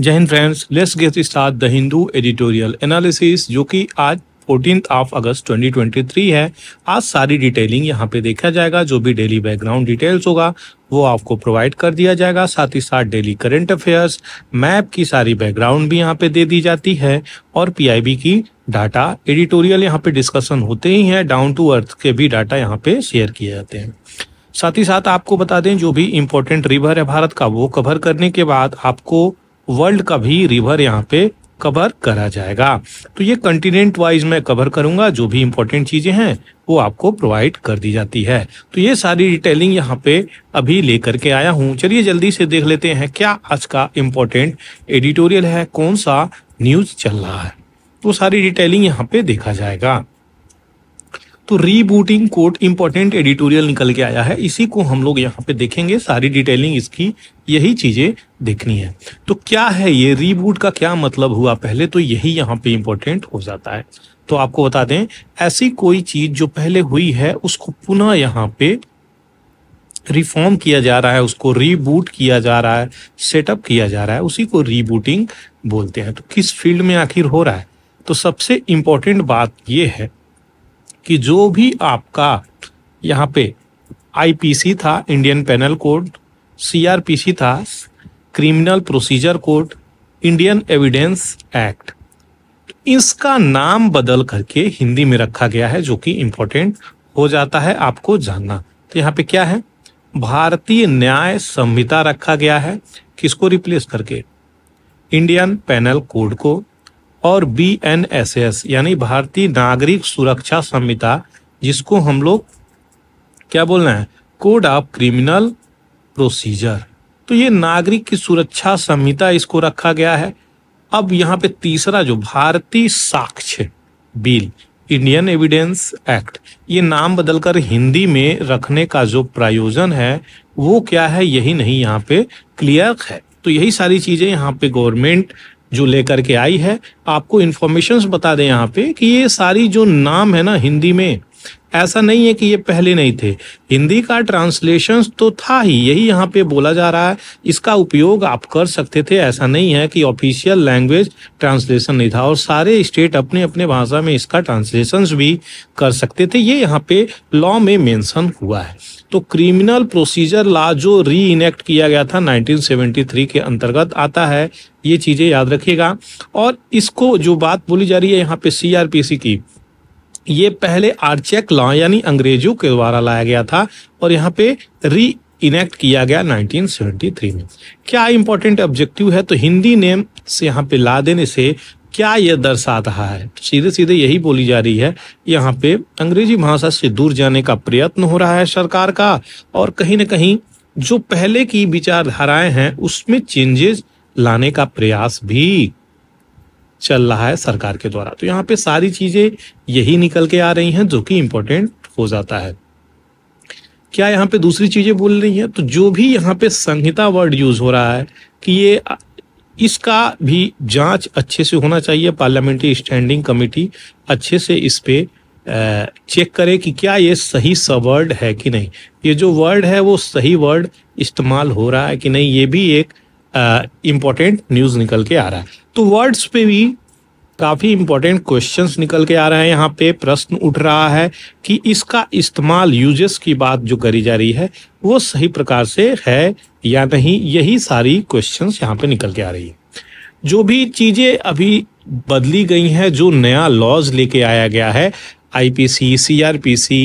जय Hind friends let's get start the Hindu editorial analysis जो कि आज फोर्टीन ऑफ अगस्त 2023 है आज सारी डिटेलिंग यहां पे देखा जाएगा जो भी डेली बैकग्राउंड डिटेल्स होगा वो आपको प्रोवाइड कर दिया जाएगा साथ ही साथ डेली करंट अफेयर्स मैप की सारी बैकग्राउंड भी यहाँ पे दे दी जाती है और पीआईबी की डाटा एडिटोरियल यहाँ पे डिस्कशन होते ही है डाउन टू अर्थ के भी डाटा यहाँ पे शेयर किए जाते हैं साथ ही साथ आपको बता दें जो भी इम्पोर्टेंट रिवर है भारत का वो कवर करने के बाद आपको वर्ल्ड का भी रिवर यहाँ पे कवर करा जाएगा तो ये कंटिनेंट वाइज मैं कवर करूंगा जो भी इंपॉर्टेंट चीजें हैं वो आपको प्रोवाइड कर दी जाती है तो ये सारी डिटेलिंग यहाँ पे अभी लेकर के आया हूँ चलिए जल्दी से देख लेते हैं क्या आज का इम्पोर्टेंट एडिटोरियल है कौन सा न्यूज चल रहा है तो सारी डिटेलिंग यहाँ पे देखा जाएगा तो रीबूटिंग कोट इम्पोर्टेंट एडिटोरियल निकल के आया है इसी को हम लोग यहाँ पे देखेंगे सारी डिटेलिंग इसकी यही चीजें देखनी है तो क्या है ये रीबूट का क्या मतलब हुआ पहले तो यही यहाँ पे इम्पोर्टेंट हो जाता है तो आपको बता दें ऐसी कोई चीज जो पहले हुई है उसको पुनः यहाँ पे रिफॉर्म किया जा रहा है उसको रीबूट किया जा रहा है सेटअप किया जा रहा है उसी को रीबूटिंग बोलते हैं तो किस फील्ड में आखिर हो रहा है तो सबसे इम्पोर्टेंट बात यह है कि जो भी आपका यहाँ पे आईपीसी था इंडियन पेनल कोड सीआरपीसी था criminal procedure code Indian evidence act इसका नाम बदल करके हिंदी में रखा गया है जो कि इम्पोर्टेंट हो जाता है आपको जानना तो यहाँ पे क्या है भारतीय न्याय संहिता रखा गया है किसको रिप्लेस करके इंडियन पैनल कोड को और बी एन एस एस यानी भारतीय नागरिक सुरक्षा संहिता जिसको हम लोग क्या बोल रहे हैं कोड ऑफ क्रिमिनल प्रोसीजर तो ये नागरिक की सुरक्षा संहिता इसको रखा गया है अब यहाँ पे तीसरा जो भारतीय साक्ष्य बिल इंडियन एविडेंस एक्ट ये नाम बदलकर हिंदी में रखने का जो प्रायोजन है वो क्या है यही नहीं यहाँ पे क्लियर है तो यही सारी चीजें यहाँ पे गवर्नमेंट जो लेकर के आई है आपको इन्फॉर्मेशन बता दें यहाँ पे कि ये सारी जो नाम है ना हिंदी में ऐसा नहीं है कि ये पहले नहीं थे हिंदी का ट्रांसलेशन तो था ही यही यहाँ पे बोला जा रहा है इसका उपयोग आप कर सकते थे ऐसा नहीं है कि ऑफिशियल लैंग्वेज ट्रांसलेशन नहीं था और सारे स्टेट अपने अपने भाषा में इसका ट्रांसलेशन भी कर सकते थे ये यहाँ पे लॉ में मेंशन हुआ है तो क्रिमिनल प्रोसीजर लॉ जो री इनेक्ट किया गया था 1973 के अंतर्गत आता है ये चीजें याद रखिएगा और इसको जो बात बोली जा रही है यहाँ पे सीआरपीसी की ये पहले आर्चेक लॉ यानी अंग्रेजों के द्वारा लाया गया था और यहाँ पे री इनेक्ट किया गया 1973 में क्या इंपॉर्टेंट ऑब्जेक्टिव है तो हिंदी नेम से यहाँ पे ला देने से क्या यह दर्शा रहा है सीधे सीधे यही बोली जा रही है यहाँ पे अंग्रेजी भाषा से दूर जाने का प्रयत्न हो रहा है सरकार का और कहीं ना कहीं जो पहले की विचारधाराएं हैं उसमें चेंजेस लाने का प्रयास भी चल रहा है सरकार के द्वारा तो यहाँ पे सारी चीजें यही निकल के आ रही हैं जो कि इम्पोर्टेंट हो जाता है क्या यहाँ पे दूसरी चीजें बोल रही है तो जो भी यहाँ पे संहिता वर्ड यूज हो रहा है कि ये इसका भी जांच अच्छे से होना चाहिए पार्लियामेंट्री स्टैंडिंग कमेटी अच्छे से इस पे चेक करे कि क्या ये सही सवर्ड है कि नहीं ये जो वर्ड है वो सही वर्ड इस्तेमाल हो रहा है कि नहीं ये भी एक इम्पोर्टेंट न्यूज़ निकल के आ रहा है तो वर्ड्स पे भी काफ़ी इंपॉर्टेंट क्वेश्चंस निकल के आ रहे हैं यहाँ पे प्रश्न उठ रहा है कि इसका इस्तेमाल यूजेस की बात जो करी जा रही है वो सही प्रकार से है या नहीं यही सारी क्वेश्चंस यहाँ पे निकल के आ रही है जो भी चीज़ें अभी बदली गई हैं जो नया लॉज लेके आया गया है आईपीसी सीआरपीसी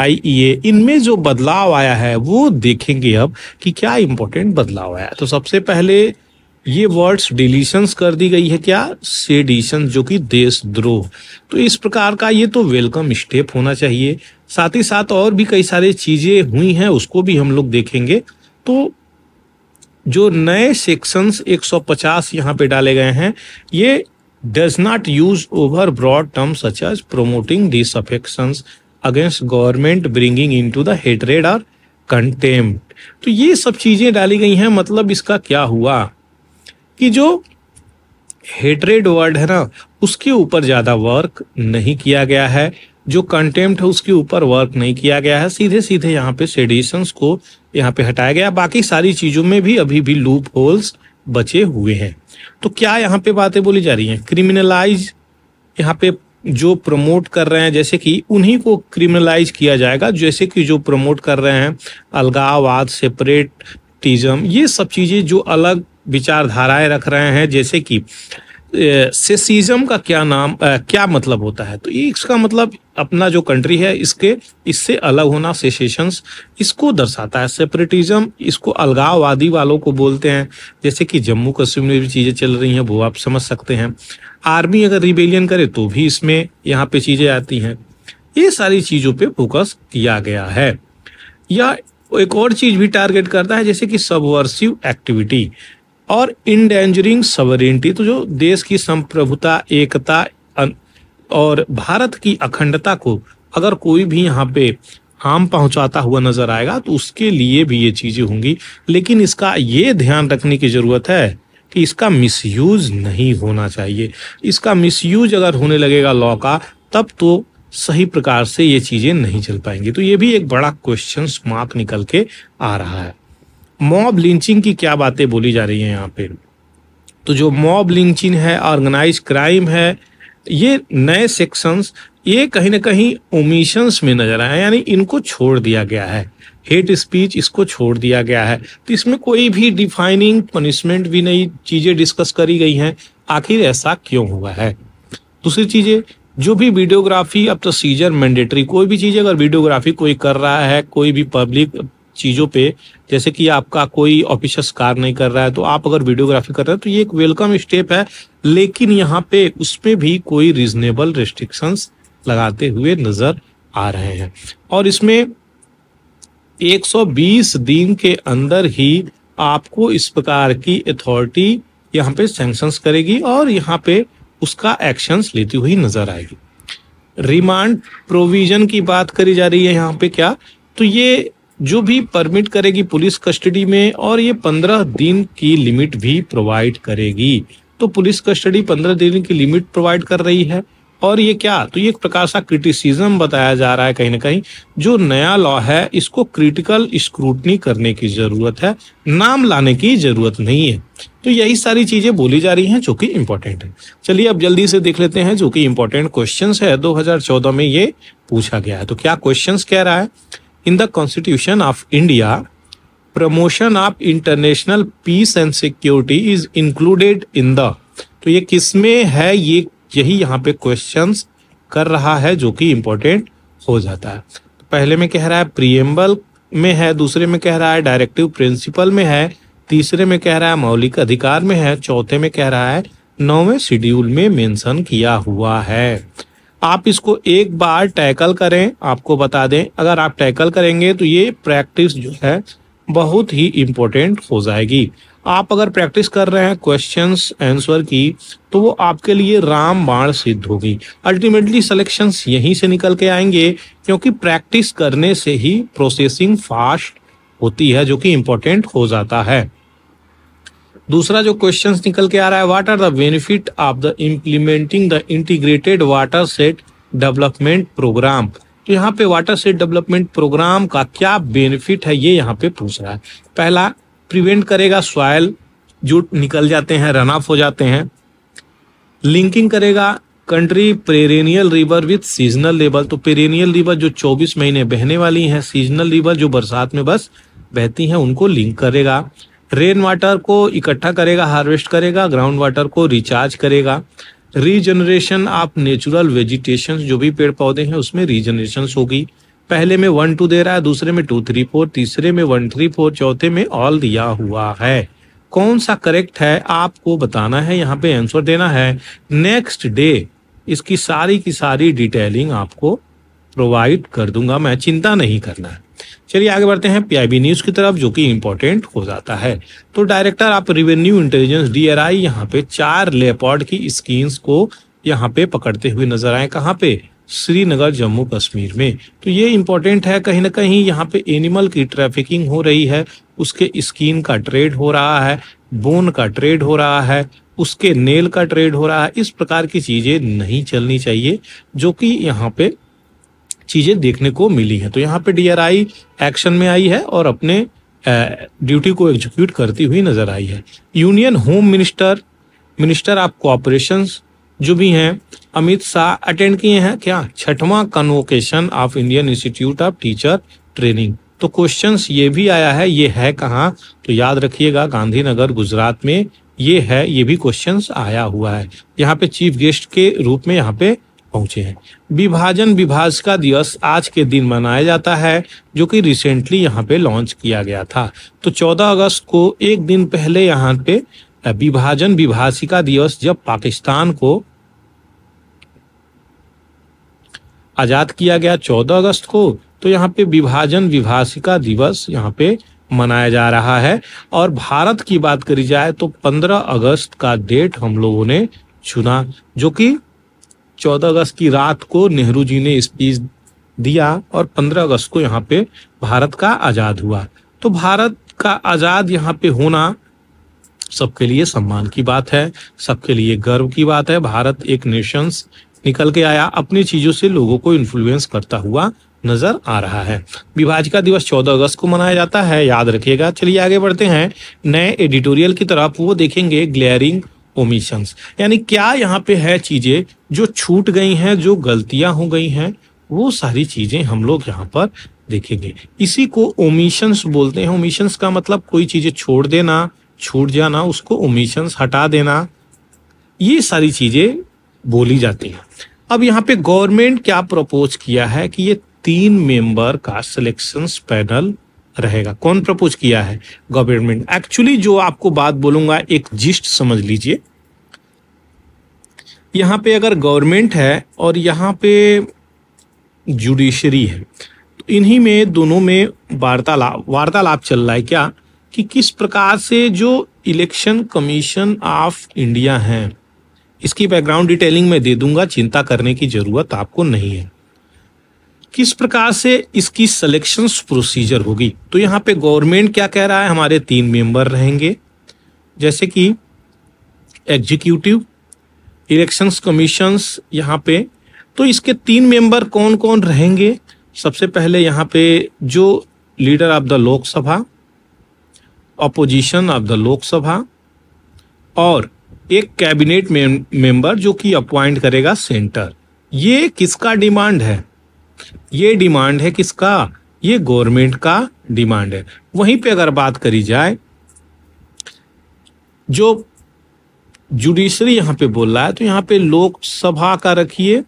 आईईए इनमें जो बदलाव आया है वो देखेंगे अब कि क्या इंपॉर्टेंट बदलाव आया है तो सबसे पहले ये वर्ड्स डिलीशंस कर दी गई है क्या सेडिशन जो कि देशद्रोह तो इस प्रकार का ये तो वेलकम स्टेप होना चाहिए साथ ही साथ और भी कई सारी चीज़ें हुई हैं उसको भी हम लोग देखेंगे तो जो नए सेक्शंस 150 यहाँ पे डाले गए हैं ये does not use over broad term such as promoting disaffections against government bringing into देड और कंटेम्प्ट तो ये सब चीज़ें डाली गई हैं मतलब इसका क्या हुआ कि जो हेटरेड वर्ड है ना उसके ऊपर ज़्यादा वर्क नहीं किया गया है जो कंटेम्प्ट है उसके ऊपर वर्क नहीं किया गया है सीधे सीधे यहाँ पे सेडिशंस को यहाँ पे हटाया गया बाकी सारी चीज़ों में भी अभी भी लूप होल्स बचे हुए हैं तो क्या यहाँ पे बातें बोली जा रही हैं क्रिमिनलाइज यहाँ पे जो प्रमोट कर रहे हैं जैसे कि उन्हीं को क्रिमिनलाइज किया जाएगा जैसे कि जो प्रमोट कर रहे हैं अलगाववाद सेपरेटिज्म ये सब चीज़ें जो अलग विचारधाराएं रख रहे हैं जैसे कि सेसिज्म का क्या नाम आ, क्या मतलब होता है तो इसका मतलब अपना जो कंट्री है इसके इससे अलग होना सेसेशंस इसको दर्शाता है सेपरेटिज्म इसको अलगाववादी वालों को बोलते हैं जैसे कि जम्मू कश्मीर में भी चीज़ें चल रही हैं वो आप समझ सकते हैं आर्मी अगर रिबेलियन करे तो भी इसमें यहाँ पे चीज़ें आती हैं ये सारी चीज़ों पर फोकस किया गया है या एक और चीज़ भी टारगेट करता है जैसे कि सबवर्सिव एक्टिविटी और इंडेंजरिंग सवरेंटी तो जो देश की संप्रभुता एकता और भारत की अखंडता को अगर कोई भी यहाँ पे हार्म पहुंचाता हुआ नजर आएगा तो उसके लिए भी ये चीजें होंगी लेकिन इसका ये ध्यान रखने की जरूरत है कि इसका मिसयूज नहीं होना चाहिए इसका मिसयूज अगर होने लगेगा लॉ का तब तो सही प्रकार से ये चीजें नहीं चल पाएंगी तो ये भी एक बड़ा क्वेश्चन मार्क निकल के आ रहा है मॉब लिंचिंग की क्या बातें बोली जा रही हैं यहाँ पे तो जो मॉब लिंचिंग है ऑर्गेनाइज क्राइम है ये नए सेक्शंस ये कहीं ना कहीं ओमिशंस में नजर आए यानी इनको छोड़ दिया गया है हेट स्पीच इसको छोड़ दिया गया है तो इसमें कोई भी डिफाइनिंग पनिशमेंट भी नहीं चीज़ें डिस्कस करी गई हैं आखिर ऐसा क्यों हुआ है दूसरी चीज़ें जो भी वीडियोग्राफी अब तो सीजर मैंडेटरी कोई भी चीज़ अगर वीडियोग्राफी कोई कर रहा है कोई भी पब्लिक चीज़ों पे जैसे कि आपका कोई ऑफिशियस कार नहीं कर रहा है तो आप अगर वीडियोग्राफी कर रहे हैं तो ये एक वेलकम स्टेप है लेकिन यहाँ पे उसमें भी कोई रीजनेबल रिस्ट्रिक्शंस लगाते हुए नजर आ रहे हैं और इसमें 120 दिन के अंदर ही आपको इस प्रकार की अथॉरिटी यहाँ पे सैंक्शंस करेगी और यहाँ पे उसका एक्शंस लेती हुई नजर आएगी रिमांड प्रोविजन की बात करी जा रही है यहाँ पे क्या तो ये जो भी परमिट करेगी पुलिस कस्टडी में और ये पंद्रह दिन की लिमिट भी प्रोवाइड करेगी तो पुलिस कस्टडी पंद्रह दिन की लिमिट प्रोवाइड कर रही है और ये क्या तो ये एक प्रकार सा क्रिटिसिज्म बताया जा रहा है कहीं ना कहीं जो नया लॉ है इसको क्रिटिकल स्क्रूटनी करने की जरूरत है नाम लाने की जरूरत नहीं है तो यही सारी चीजें बोली जा रही हैं जो कि इम्पोर्टेंट है चलिए अब जल्दी से देख लेते हैं जो कि इम्पोर्टेंट क्वेश्चन है 2014 में ये पूछा गया है तो क्या क्वेश्चन कह रहा है in the constitution of India promotion of international peace and security is included in the तो ये किस में है ये यही यहाँ पे क्वेश्चंस कर रहा है जो कि इम्पोर्टेंट हो जाता है तो पहले में कह रहा है प्रियम्बल में है दूसरे में कह रहा है डायरेक्टिव प्रिंसिपल में है तीसरे में कह रहा है मौलिक अधिकार में है चौथे में कह रहा है नौवें शेड्यूल में मेंशन किया हुआ है आप इसको एक बार टैकल करें आपको बता दें अगर आप टैकल करेंगे तो ये प्रैक्टिस जो है बहुत ही इम्पोर्टेंट हो जाएगी आप अगर प्रैक्टिस कर रहे हैं क्वेश्चंस आंसर की तो वो आपके लिए राम बाण सिद्ध होगी अल्टीमेटली सिलेक्शंस यहीं से निकल के आएंगे क्योंकि प्रैक्टिस करने से ही प्रोसेसिंग फास्ट होती है जो कि इम्पोर्टेंट हो जाता है दूसरा जो क्वेश्चन निकल के आ रहा है what are the benefit of the implementing the integrated watershed development programme तो यहाँ पे वाटर सेट डेवलपमेंट प्रोग्राम का क्या बेनिफिट है ये यहाँ पे पूछ रहा है पहला प्रिवेंट करेगा सॉयल जो निकल जाते हैं रन ऑफ हो जाते हैं लिंकिंग करेगा country perennial river with seasonal level तो पेरेनियल रिवर जो 24 महीने बहने वाली हैं सीजनल रिवर जो बरसात में बस बहती हैं उनको लिंक करेगा रेन वाटर को इकट्ठा करेगा हार्वेस्ट करेगा ग्राउंड वाटर को रिचार्ज करेगा रीजनरेशन आप नेचुरल वेजिटेशन जो भी पेड़ पौधे हैं उसमें रीजनरेशन होगी पहले में वन टू दे रहा है दूसरे में टू थ्री फोर तीसरे में वन थ्री फोर चौथे में ऑल दिया हुआ है कौन सा करेक्ट है आपको बताना है यहाँ पे आंसर देना है नेक्स्ट डे इसकी सारी की सारी डिटेलिंग आपको प्रोवाइड कर दूंगा मैं चिंता नहीं करना है चलिए आगे बढ़ते हैं पीआईबी न्यूज की तरफ जो कि इंपॉर्टेंट हो जाता है तो डायरेक्टर आप रिवेन्यू इंटेलिजेंस डीआरआई यहाँ पे चार लेपॉर्ड की स्कीम्स को यहाँ पे पकड़ते हुए नजर आए कहाँ पे श्रीनगर जम्मू कश्मीर में तो ये इम्पोर्टेंट है कहीं ना कहीं यहाँ पे एनिमल की ट्रैफिकिंग हो रही है उसके स्किन का ट्रेड हो रहा है बोन का ट्रेड हो रहा है उसके नेल का ट्रेड हो रहा है इस प्रकार की चीजें नहीं चलनी चाहिए जो कि यहाँ पे चीज़ें देखने को मिली है तो यहाँ पे डीआरआई एक्शन में आई है और अपने ड्यूटी को एग्जीक्यूट करती हुई नजर आई है union home minister minister of cooperation जो भी हैं अमित शाह अटेंड किए हैं क्या छठवां convocation of Indian institute of teacher training तो क्वेश्चंस ये भी आया है ये है कहाँ तो याद रखिएगा गांधीनगर गुजरात में ये है ये भी क्वेश्चंस आया हुआ है यहाँ पे चीफ गेस्ट के रूप में यहाँ पे पहुंचे हैं विभाजन विभाज का दिवस आज के दिन मनाया जाता है जो कि रिसेंटली यहाँ पे लॉन्च किया गया था तो 14 अगस्त को एक दिन पहले यहाँ पे विभाजन विभाषिका दिवस जब पाकिस्तान को आजाद किया गया 14 अगस्त को तो यहाँ पे विभाजन विभाषिका दिवस यहाँ पे मनाया जा रहा है और भारत की बात करी जाए तो 15 अगस्त का डेट हम लोगों ने चुना जो कि 14 अगस्त की रात को नेहरू जी ने स्पीच दिया और 15 अगस्त को यहाँ पे भारत का आजाद हुआ तो भारत का आजाद यहाँ पे होना सबके लिए सम्मान की बात है सबके लिए गर्व की बात है भारत एक नेशंस निकल के आया अपनी चीजों से लोगों को इन्फ्लुएंस करता हुआ नजर आ रहा है विभाजिका दिवस 14 अगस्त को मनाया जाता है याद रखिएगा चलिए आगे बढ़ते हैं नए एडिटोरियल की तरफ वो देखेंगे ग्लेयरिंग ओमिशंस यानी क्या यहाँ पे है चीजें जो छूट गई हैं जो गलतियां हो गई हैं वो सारी चीजें हम लोग यहाँ पर देखेंगे इसी को ओमिशंस बोलते हैं ओमिशंस का मतलब कोई चीजें छोड़ देना छूट जाना उसको ओमिशंस हटा देना ये सारी चीजें बोली जाती हैं अब यहाँ पे गवर्नमेंट क्या प्रपोज किया है कि ये तीन मेंबर का सिलेक्शन पैनल रहेगा कौन प्रपोज किया है गवर्नमेंट एक्चुअली जो आपको बात बोलूंगा एक जिस्ट समझ लीजिए यहाँ पे अगर गवर्नमेंट है और यहाँ पे जुडिशरी है तो इन्हीं में दोनों में वार्तालाप वार्तालाप चल रहा है क्या कि किस प्रकार से जो इलेक्शन कमीशन ऑफ इंडिया है इसकी बैकग्राउंड डिटेलिंग मैं दे दूंगा चिंता करने की ज़रूरत आपको नहीं है किस प्रकार से इसकी सिलेक्शन प्रोसीजर होगी तो यहाँ पे गवर्नमेंट क्या कह रहा है हमारे तीन मेंबर रहेंगे जैसे कि एग्जीक्यूटिव इलेक्शंस कमीशंस यहाँ पे तो इसके तीन मेंबर कौन कौन रहेंगे सबसे पहले यहाँ पे जो leader of the Lok Sabha opposition of the Lok Sabha और एक कैबिनेट में, मेंबर जो कि अपॉइंट करेगा सेंटर ये किसका डिमांड है ये डिमांड है किसका ये गवर्नमेंट का डिमांड है वहीं पे अगर बात करी जाए जो जुडिशरी यहाँ पे बोल रहा है तो यहाँ पे लोकसभा का रखिए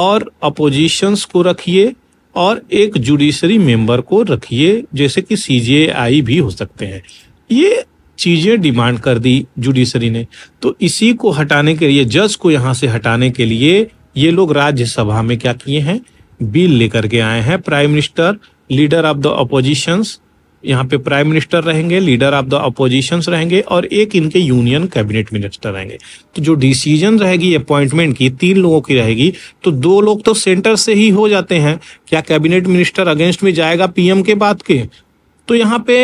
और अपोजिशंस को रखिए और एक जुडिशरी मेंबर को रखिए जैसे कि सीजेआई भी हो सकते हैं ये चीज़ें डिमांड कर दी जुडिशरी ने तो इसी को हटाने के लिए जज को यहाँ से हटाने के लिए ये लोग राज्यसभा में क्या किए हैं बिल लेकर के आए हैं prime minister leader of the opposition यहाँ पे प्राइम मिनिस्टर रहेंगे लीडर ऑफ द अपोजिशन रहेंगे और एक इनके यूनियन कैबिनेट मिनिस्टर रहेंगे तो जो डिसीजन रहेगी अपॉइंटमेंट की तीन लोगों की रहेगी तो दो लोग तो सेंटर से ही हो जाते हैं क्या कैबिनेट मिनिस्टर अगेंस्ट में जाएगा पीएम के बाद के तो यहाँ पे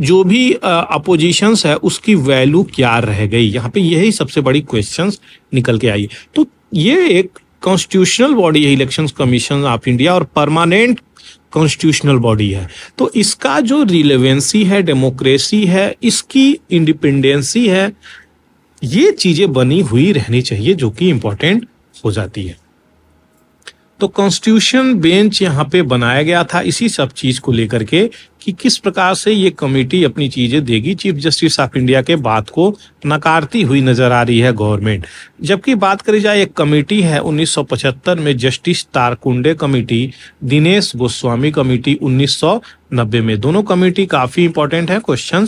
जो भी अपोजिशन है उसकी वैल्यू क्या रह गई यहाँ पे यही सबसे बड़ी क्वेश्चन निकल के आई तो ये एक कॉन्स्टिट्यूशनल बॉडी है इलेक्शन कमीशन ऑफ इंडिया और परमानेंट कॉन्स्टिट्यूशनल बॉडी है तो इसका जो रिलेवेंसी है डेमोक्रेसी है इसकी इंडिपेंडेंसी है ये चीजें बनी हुई रहनी चाहिए जो कि इंपॉर्टेंट हो जाती है तो कॉन्स्टिट्यूशन बेंच यहाँ पे बनाया गया था इसी सब चीज को लेकर के कि किस प्रकार से ये कमेटी अपनी चीजें देगी चीफ जस्टिस ऑफ इंडिया के बात को नकारती हुई नजर आ रही है गवर्नमेंट जबकि बात करी जाए एक कमेटी है 1975 में justice Tarkunde committee Dinesh Goswami committee 1990 में दोनों कमेटी काफी इंपॉर्टेंट है क्वेश्चन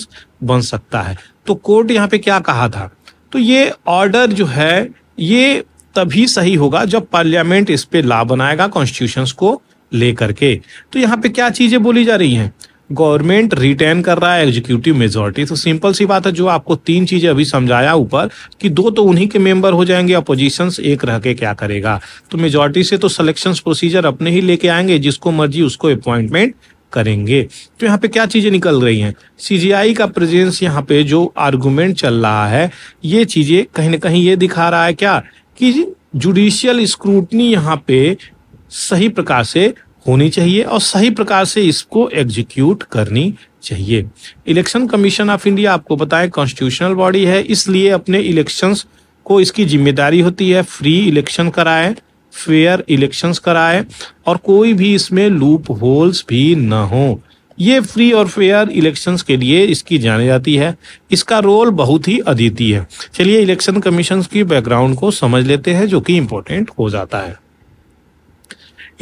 बन सकता है तो कोर्ट यहाँ पे क्या कहा था तो ये ऑर्डर जो है ये तभी सही होगा जब पार्लियामेंट इस पे ला बनाएगा कॉन्स्टिट्यूशन को लेकर के तो यहाँ पे क्या चीजें बोली जा रही हैं गवर्नमेंट रिटेन कर रहा है एग्जीक्यूटिव मेजोरिटी तो सिंपल सी बात है जो आपको तीन चीजें अभी समझाया ऊपर कि दो तो उन्हीं के मेंबर हो जाएंगे अपोजिशन एक रह के क्या करेगा तो मेजोरिटी से तो सिलेक्शन प्रोसीजर अपने ही लेके आएंगे जिसको मर्जी उसको अपॉइंटमेंट करेंगे तो यहाँ पे क्या चीजें निकल रही हैं सीजीआई का प्रेजेंस यहाँ पे जो आर्गूमेंट चल रहा है ये चीजें कहीं ना कहीं ये दिखा रहा है क्या कि जुडिशियल स्क्रूटनी यहाँ पे सही प्रकार से होनी चाहिए और सही प्रकार से इसको एग्जीक्यूट करनी चाहिए इलेक्शन कमीशन ऑफ इंडिया आपको बताए कॉन्स्टिट्यूशनल बॉडी है इसलिए अपने इलेक्शंस को इसकी जिम्मेदारी होती है फ्री इलेक्शन कराए फेयर इलेक्शंस कराए और कोई भी इसमें लूप होल्स भी ना हो ये फ्री और फेयर इलेक्शंस के लिए इसकी जानी जाती है इसका रोल बहुत ही अद्वितीय है चलिए इलेक्शन कमीशन की बैकग्राउंड को समझ लेते हैं जो कि इम्पोर्टेंट हो जाता है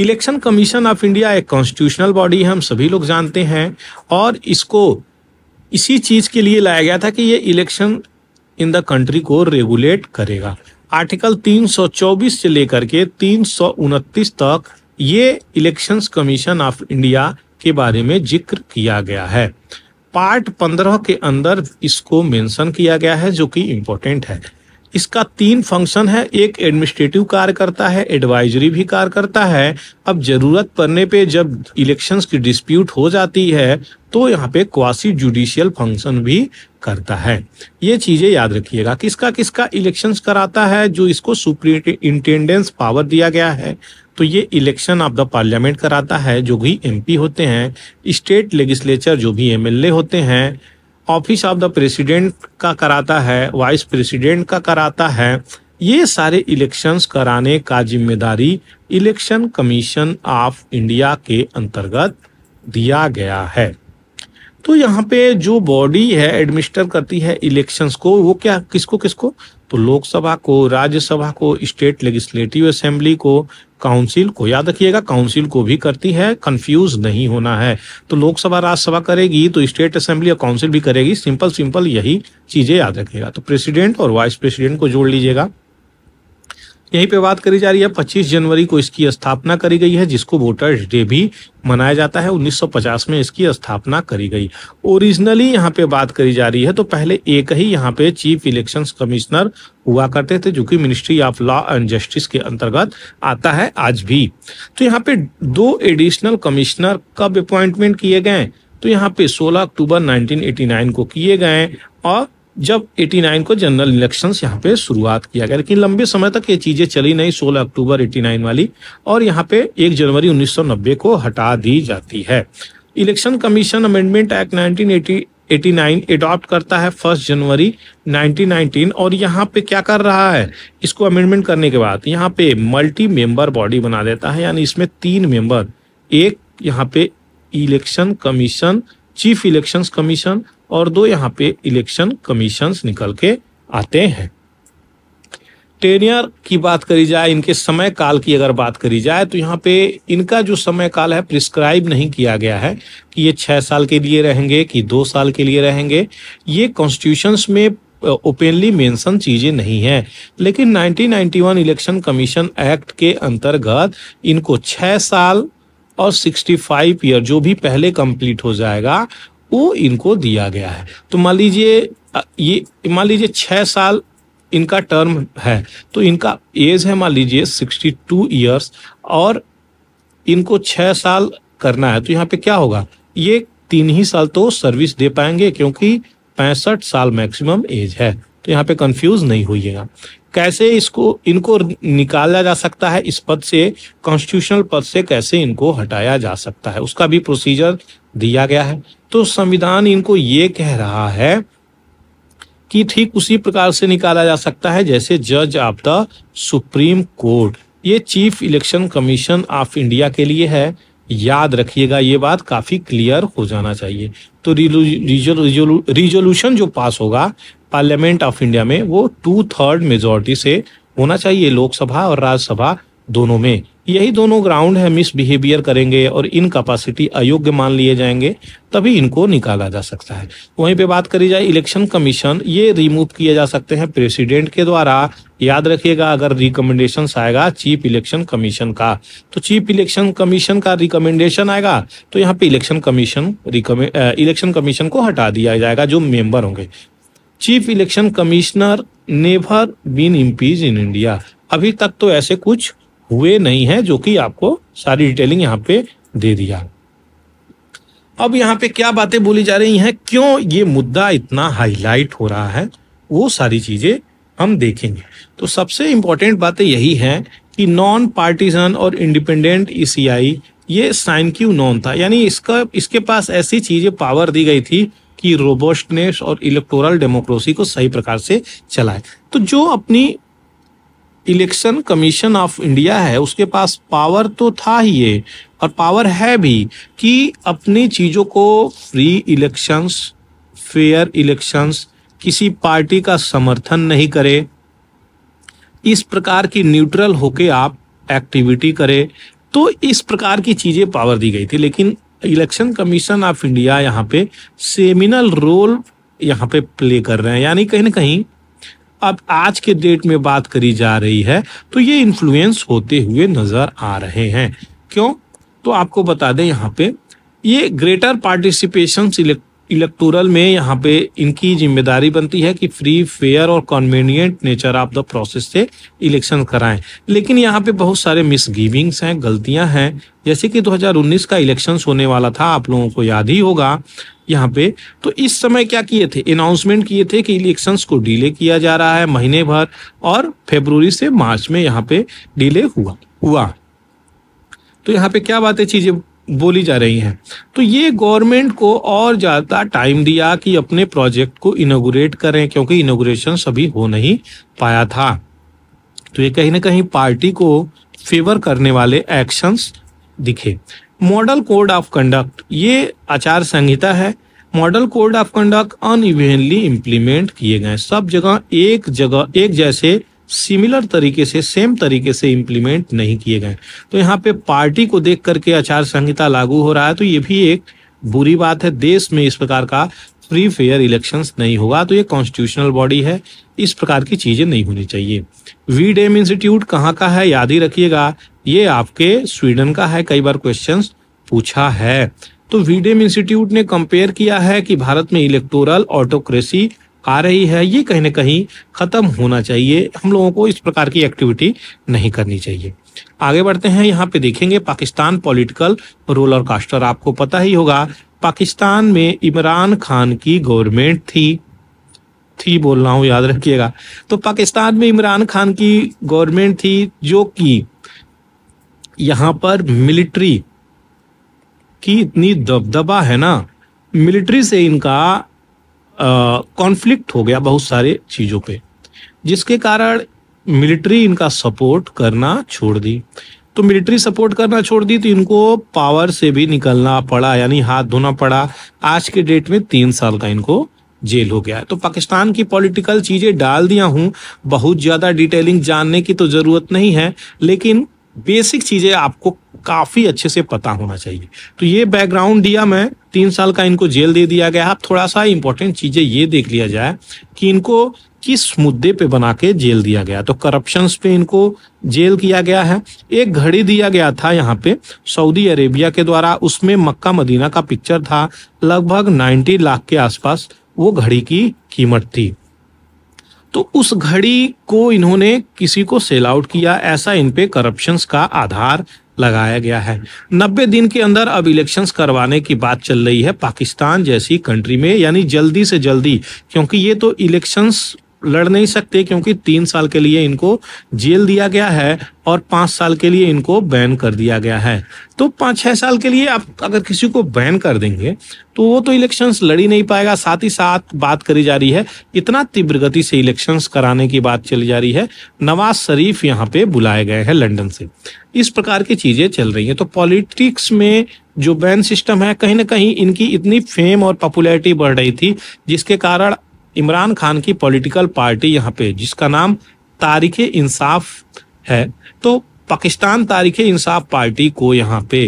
इलेक्शन कमीशन ऑफ इंडिया एक कॉन्स्टिट्यूशनल बॉडी है हम सभी लोग जानते हैं और इसको इसी चीज के लिए लाया गया था कि ये इलेक्शन इन द कंट्री को रेगुलेट करेगा आर्टिकल 324 से लेकर के तीन तक ये इलेक्शंस कमीशन ऑफ इंडिया के बारे में जिक्र किया गया है पार्ट पंद्रह के अंदर इसको मेंशन किया गया है जो कि इम्पोर्टेंट है इसका तीन फंक्शन है एक एडमिनिस्ट्रेटिव कार्य करता है एडवाइजरी भी कार्य करता है अब जरूरत पड़ने पे जब इलेक्शंस की डिस्प्यूट हो जाती है तो यहाँ पे क्वासी जुडिशियल फंक्शन भी करता है ये चीजें याद रखिएगा किसका किसका इलेक्शंस कराता है जो इसको सुप्रिंटेंडेंस पावर दिया गया है तो ये इलेक्शन ऑफ द पार्लियामेंट कराता है जो भी एमपी होते हैं स्टेट लेजिस्लेचर जो भी एमएलए होते हैं ऑफिस ऑफ द प्रेसिडेंट का कराता है वाइस प्रेसिडेंट का कराता है ये सारे इलेक्शंस कराने का जिम्मेदारी इलेक्शन कमीशन ऑफ इंडिया के अंतर्गत दिया गया है तो यहाँ पे जो बॉडी है एडमिनिस्टर करती है इलेक्शंस को वो क्या किसको किसको तो लोकसभा को राज्यसभा को स्टेट लेजिस्लेटिव असेंबली को काउंसिल को याद रखिएगा काउंसिल को भी करती है कंफ्यूज नहीं होना है तो लोकसभा राज्यसभा करेगी तो स्टेट असेंबली और काउंसिल भी करेगी सिंपल सिंपल यही चीजें याद रखिएगा तो प्रेसिडेंट और वाइस प्रेसिडेंट को जोड़ लीजिएगा यहीं पे बात करी जा रही है 25 जनवरी को इसकी स्थापना करी गई है जिसको वोटर्स डे भी मनाया जाता है 1950 में इसकी स्थापना करी गई ओरिजिनली यहाँ पे बात करी जा रही है तो पहले एक ही यहाँ पे चीफ इलेक्शन कमिश्नर हुआ करते थे जो कि ministry of law and justice के अंतर्गत आता है आज भी तो यहाँ पे दो एडिशनल कमिश्नर कब अपॉइंटमेंट किए गए तो यहाँ पे 16 अक्टूबर 1989 को किए गए और जब 89 को जनरल इलेक्शन यहाँ पे शुरुआत किया गया लेकिन लंबे समय तक ये चीजें चली नहीं 16 अक्टूबर 89 वाली और यहाँ पे 1 जनवरी 1990 को हटा दी जाती है election commission amendment act 1980 89 adopt करता है फर्स्ट जनवरी 1919 और यहाँ पे क्या कर रहा है इसको अमेंडमेंट करने के बाद यहाँ पे मल्टी मेंबर बॉडी बना देता है यानी इसमें तीन मेंबर एक यहाँ पे election commission chief elections commission और दो यहाँ पे इलेक्शन कमीशन निकल के आते हैं टेनियर की बात करी जाए इनके समय काल की अगर बात करी जाए तो यहाँ पे इनका जो समय काल है प्रिस्क्राइब नहीं किया गया है कि ये छः साल के लिए रहेंगे कि दो साल के लिए रहेंगे ये कॉन्स्टिट्यूशंस में ओपनली मेंशन चीज़ें नहीं हैं लेकिन 1991 इलेक्शन कमीशन एक्ट के अंतर्गत इनको छः साल और 65 ईयर जो भी पहले कंप्लीट हो जाएगा वो इनको दिया गया है तो मान लीजिए ये मान लीजिए छः साल इनका टर्म है तो इनका एज है मान लीजिए सिक्सटी टू ईयर्स और इनको छः साल करना है तो यहाँ पे क्या होगा ये तीन ही साल तो सर्विस दे पाएंगे क्योंकि पैंसठ साल मैक्सिमम एज है तो यहाँ पे कंफ्यूज नहीं होइएगा कैसे इसको इनको निकाला जा सकता है इस पद से कॉन्स्टिट्यूशनल पद से कैसे इनको हटाया जा सकता है उसका भी प्रोसीजर दिया गया है तो संविधान इनको ये कह रहा है कि ठीक उसी प्रकार से निकाला जा सकता है जैसे जज ऑफ द सुप्रीम कोर्ट ये chief election commission of India के लिए है याद रखिएगा ये बात काफी क्लियर हो जाना चाहिए तो रिजोल्यूशन जो पास होगा पार्लियामेंट ऑफ इंडिया में वो टू थर्ड मेजोरिटी से होना चाहिए लोकसभा और राज्यसभा दोनों में यही दोनों ग्राउंड है बिहेवियर करेंगे और कैपेसिटी अयोग्य मान लिए जाएंगे तभी इनको निकाला जा सकता है वहीं पे बात करी जाए इलेक्शन कमीशन ये रिमूव किए जा सकते हैं प्रेसिडेंट के द्वारा याद रखिएगा अगर रिकमेंडेशन आएगा चीफ इलेक्शन कमीशन का तो चीफ इलेक्शन कमीशन का रिकमेंडेशन आएगा तो यहाँ पे इलेक्शन कमीशन इलेक्शन कमीशन को हटा दिया जाएगा जो मेंबर होंगे chief election commissioner never been impeached in India अभी तक तो ऐसे कुछ हुए नहीं है जो कि आपको सारी डिटेलिंग यहाँ पे दे दिया अब यहाँ पे क्या बातें बोली जा रही हैं क्यों ये मुद्दा इतना हाईलाइट हो रहा है वो सारी चीजें हम देखेंगे तो सबसे इम्पोर्टेंट बातें यही है कि नॉन पार्टीजन और इंडिपेंडेंट ईसीआई ये साइन क्यू नॉन था यानी इसका इसके पास ऐसी चीजें पावर दी गई थी कि रोबोस्टनेस और इलेक्टोरल डेमोक्रेसी को सही प्रकार से चलाए तो जो अपनी इलेक्शन कमीशन ऑफ इंडिया है उसके पास पावर तो था ही ये और पावर है भी कि अपनी चीज़ों को फ्री इलेक्शंस फेयर इलेक्शंस किसी पार्टी का समर्थन नहीं करे इस प्रकार की न्यूट्रल होके आप एक्टिविटी करें तो इस प्रकार की चीज़ें पावर दी गई थी लेकिन इलेक्शन कमीशन ऑफ इंडिया यहाँ पे सेमिनल रोल यहाँ पे प्ले कर रहे हैं यानी कहीं ना कहीं अब आज के डेट में बात करी जा रही है तो ये इन्फ्लुएंस होते हुए नजर आ रहे हैं क्यों तो आपको बता दें यहाँ पे ये ग्रेटर पार्टिसिपेशन इलेक्टोरल में यहाँ पे इनकी जिम्मेदारी बनती है कि फ्री फेयर और convenient nature of the process से इलेक्शन कराएं लेकिन यहाँ पे बहुत सारे मिसगिविंग्स हैं गलतियां हैं जैसे कि 2019 का इलेक्शन होने वाला था आप लोगों को याद ही होगा यहाँ पे तो इस समय क्या किए थे अनाउंसमेंट किए थे कि इलेक्शन को डिले किया जा रहा है महीने भर और फेबर से मार्च में यहाँ पे डिले हुआ हुआ तो यहाँ पे क्या बातें चीजें बोली जा रही हैं तो ये गवर्नमेंट को और ज़्यादा टाइम दिया कि अपने प्रोजेक्ट को इनोग्रेट करें क्योंकि इनोग्रेशन सभी हो नहीं पाया था तो ये कहीं ना कहीं पार्टी को फेवर करने वाले एक्शंस दिखे मॉडल कोड ऑफ कंडक्ट ये आचार संहिता है model code of conduct unevenly implement किए गए सब जगह एक जगह एक जैसे सिमिलर तरीके से सेम तरीके से इम्प्लीमेंट नहीं किए गए तो यहाँ पे पार्टी को देख करके आचार संहिता लागू हो रहा है तो ये भी एक बुरी बात है देश में इस प्रकार का प्री फेयर इलेक्शन नहीं होगा तो ये कॉन्स्टिट्यूशनल बॉडी है इस प्रकार की चीजें नहीं होनी चाहिए वी डेम इंस्टीट्यूट कहाँ का है याद ही रखिएगा ये आपके स्वीडन का है कई बार क्वेश्चन पूछा है तो वीडेम इंस्टीट्यूट ने कंपेयर किया है कि भारत में इलेक्टोरल ऑटोक्रेसी आ रही है ये कहीं ना कहीं खत्म होना चाहिए हम लोगों को इस प्रकार की एक्टिविटी नहीं करनी चाहिए आगे बढ़ते हैं यहाँ पे देखेंगे पाकिस्तान पॉलिटिकल रोलर कास्टर आपको पता ही होगा पाकिस्तान में इमरान खान की गवर्नमेंट थी थी बोल रहा हूँ याद रखिएगा तो पाकिस्तान में इमरान खान की गवर्नमेंट थी जो कि यहाँ पर मिलिट्री की इतनी दबदबा है ना मिलिट्री से इनका कॉन्फ्लिक्ट हो गया बहुत सारे चीज़ों पे जिसके कारण मिलिट्री इनका सपोर्ट करना छोड़ दी तो मिलिट्री सपोर्ट करना छोड़ दी तो इनको पावर से भी निकलना पड़ा यानी हाथ धोना पड़ा आज के डेट में तीन साल का इनको जेल हो गया है तो पाकिस्तान की पॉलिटिकल चीज़ें डाल दिया हूं बहुत ज़्यादा डिटेलिंग जानने की तो ज़रूरत नहीं है लेकिन बेसिक चीज़ें आपको काफ़ी अच्छे से पता होना चाहिए तो ये बैकग्राउंड दिया मैं तीन साल का इनको जेल दे दिया गया अब थोड़ा सा इंपॉर्टेंट चीज़ें ये देख लिया जाए कि इनको किस मुद्दे पे बना के जेल दिया गया तो करप्शन पे इनको जेल किया गया है एक घड़ी दिया गया था यहाँ पे सऊदी अरेबिया के द्वारा उसमें मक्का मदीना का पिक्चर था लगभग 90 लाख के आसपास वो घड़ी की कीमत थी तो उस घड़ी को इन्होंने किसी को सेल आउट किया ऐसा इनपे करप्शन का आधार लगाया गया है नब्बे दिन के अंदर अब इलेक्शंस करवाने की बात चल रही है पाकिस्तान जैसी कंट्री में यानी जल्दी से जल्दी क्योंकि ये तो इलेक्शंस लड़ नहीं सकते क्योंकि तीन साल के लिए इनको जेल दिया गया है और पांच साल के लिए इनको बैन कर दिया गया है तो पाँच छह साल के लिए आप अगर किसी को बैन कर देंगे तो वो तो इलेक्शंस लड़ ही नहीं पाएगा साथ ही साथ बात करी जा रही है इतना तीव्र गति से इलेक्शंस कराने की बात चली जा रही है नवाज शरीफ यहाँ पे बुलाए गए हैं लंडन से इस प्रकार की चीज़ें चल रही है तो पॉलिटिक्स में जो बैन सिस्टम है कहीं ना कहीं इनकी इतनी फेम और पॉपुलैरिटी बढ़ रही थी जिसके कारण इमरान खान की पॉलिटिकल पार्टी यहाँ पे जिसका नाम तारीख इंसाफ है तो पाकिस्तान तारीख इंसाफ पार्टी को यहाँ पे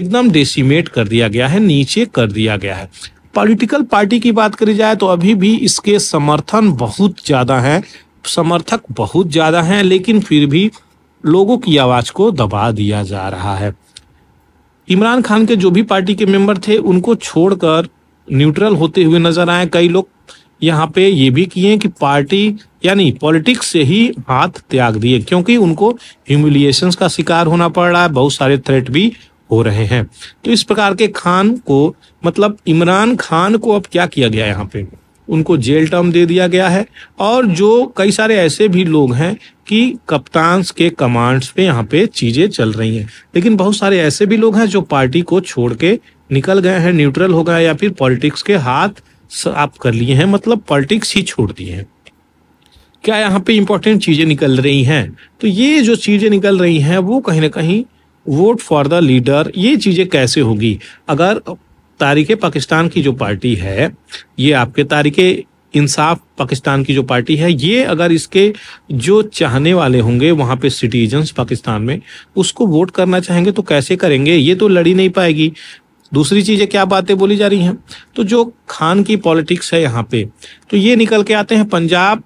एकदम डेसीमेट कर दिया गया है नीचे कर दिया गया है पॉलिटिकल पार्टी की बात करी जाए तो अभी भी इसके समर्थन बहुत ज़्यादा हैं समर्थक बहुत ज़्यादा हैं लेकिन फिर भी लोगों की आवाज़ को दबा दिया जा रहा है इमरान खान के जो भी पार्टी के मेंबर थे उनको छोड़कर न्यूट्रल होते हुए नजर आए कई लोग यहाँ पे ये भी किए कि पार्टी यानी पॉलिटिक्स से ही हाथ त्याग दिए क्योंकि उनको ह्यूमिलिएशंस का शिकार होना पड़ रहा है बहुत सारे थ्रेट भी हो रहे हैं तो इस प्रकार के खान को मतलब इमरान खान को अब क्या किया गया यहाँ पे उनको जेल टर्म दे दिया गया है और जो कई सारे ऐसे भी लोग हैं कि कप्तान्स के कमांड्स पे यहाँ पे चीजें चल रही हैं लेकिन बहुत सारे ऐसे भी लोग हैं जो पार्टी को छोड़ के निकल गए हैं न्यूट्रल हो गए या फिर पॉलिटिक्स के हाथ आप कर लिए हैं मतलब पॉलिटिक्स ही छोड़ दिए हैं क्या यहाँ पे इंपॉर्टेंट चीजें निकल रही हैं तो ये जो चीजें निकल रही हैं वो कहीं ना कहीं वोट फॉर द लीडर ये चीजें कैसे होगी अगर तारीख पाकिस्तान की जो पार्टी है ये आपके तारीख इंसाफ पाकिस्तान की जो पार्टी है ये अगर इसके जो चाहने वाले होंगे वहां पे सिटीजन्स पाकिस्तान में उसको वोट करना चाहेंगे तो कैसे करेंगे ये तो लड़ी नहीं पाएगी दूसरी चीज़ें क्या बातें बोली जा रही हैं तो जो खान की पॉलिटिक्स है यहाँ पे तो ये निकल के आते हैं पंजाब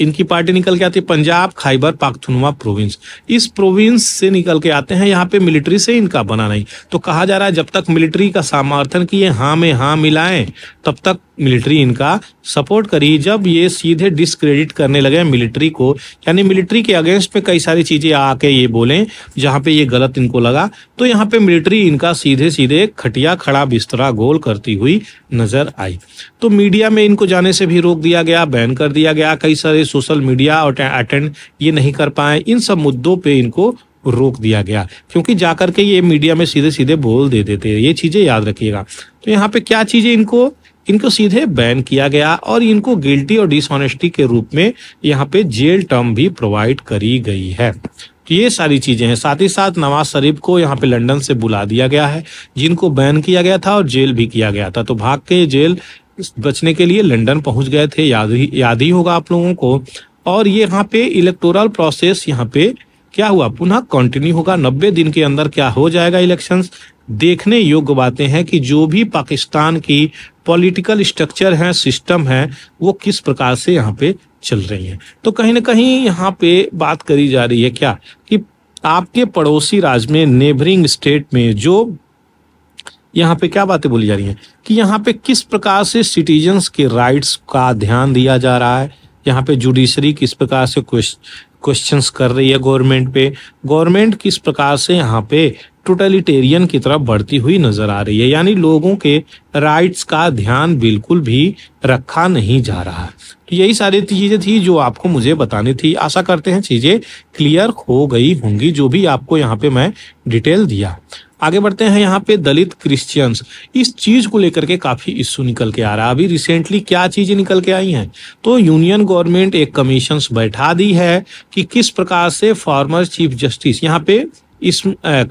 इनकी पार्टी निकल के आती है पंजाब खाइबर पाखथुनवा प्रोविंस इस प्रोविंस से निकल के आते हैं यहाँ पे मिलिट्री से इनका बना नहीं तो कहा जा रहा है जब तक मिलिट्री का समर्थन ये हाँ में हाँ मिलाएं तब तक मिलिट्री इनका सपोर्ट करी जब ये सीधे डिसक्रेडिट करने लगे मिलिट्री को यानी मिलिट्री के अगेंस्ट में कई सारी चीजें आके ये बोले जहाँ पे ये गलत इनको लगा तो यहाँ पे मिलिट्री इनका सीधे सीधे खटिया खड़ा बिस्तरा गोल करती हुई नजर आई तो मीडिया में इनको जाने से भी रोक दिया गया बैन कर दिया गया कई सारे सोशल मीडिया और अटेंड ये नहीं कर पाए इन सब मुद्दों पे इनको रोक दिया गया क्योंकि जाकर के ये मीडिया में सीधे सीधे बोल दे देते ये चीज़ें याद रखिएगा तो यहाँ पे क्या चीज़ें इनको इनको सीधे बैन किया गया और इनको गिल्टी और डिसऑनेस्टी के रूप में यहाँ पे जेल टर्म भी प्रोवाइड करी गई है तो ये सारी चीज़ें हैं साथ ही साथ नवाज शरीफ को यहाँ पे लंदन से बुला दिया गया है जिनको बैन किया गया था और जेल भी किया गया था तो भाग के जेल बचने के लिए लंदन पहुंच गए थे याद ही याद ही होगा आप लोगों को और ये यहाँ पे इलेक्टोरल प्रोसेस यहाँ पे क्या हुआ पुनः कंटिन्यू होगा नब्बे दिन के अंदर क्या हो जाएगा इलेक्शंस देखने योग्य बातें हैं कि जो भी पाकिस्तान की पॉलिटिकल स्ट्रक्चर है सिस्टम है वो किस प्रकार से यहाँ पे चल रही है तो कहीं ना कहीं यहाँ पे बात करी जा रही है क्या कि आपके पड़ोसी राज्य में नेबरिंग स्टेट में जो यहाँ पे क्या बातें बोली जा रही हैं कि यहाँ पे किस प्रकार से सिटीजन्स के राइट्स का ध्यान दिया जा रहा है यहाँ पे जुडिशरी किस प्रकार से क्वेश्चन कर रही है गवर्नमेंट पे गवर्नमेंट किस प्रकार से यहाँ पे टोटलिटेरियन की तरफ बढ़ती हुई नजर आ रही है यानी लोगों के राइट्स का ध्यान बिल्कुल भी रखा नहीं जा रहा तो यही सारी चीजें थी जो आपको मुझे बतानी थी आशा करते हैं चीजें क्लियर हो गई होंगी जो भी आपको यहाँ पे मैं डिटेल दिया आगे बढ़ते हैं यहाँ पे दलित क्रिश्चियंस इस चीज को लेकर के काफी इश्यू निकल के आ रहा है अभी रिसेंटली क्या चीज निकल के आई हैं तो यूनियन गवर्नमेंट एक कमीशन बैठा दी है कि किस प्रकार से फॉर्मर चीफ जस्टिस यहाँ पे इस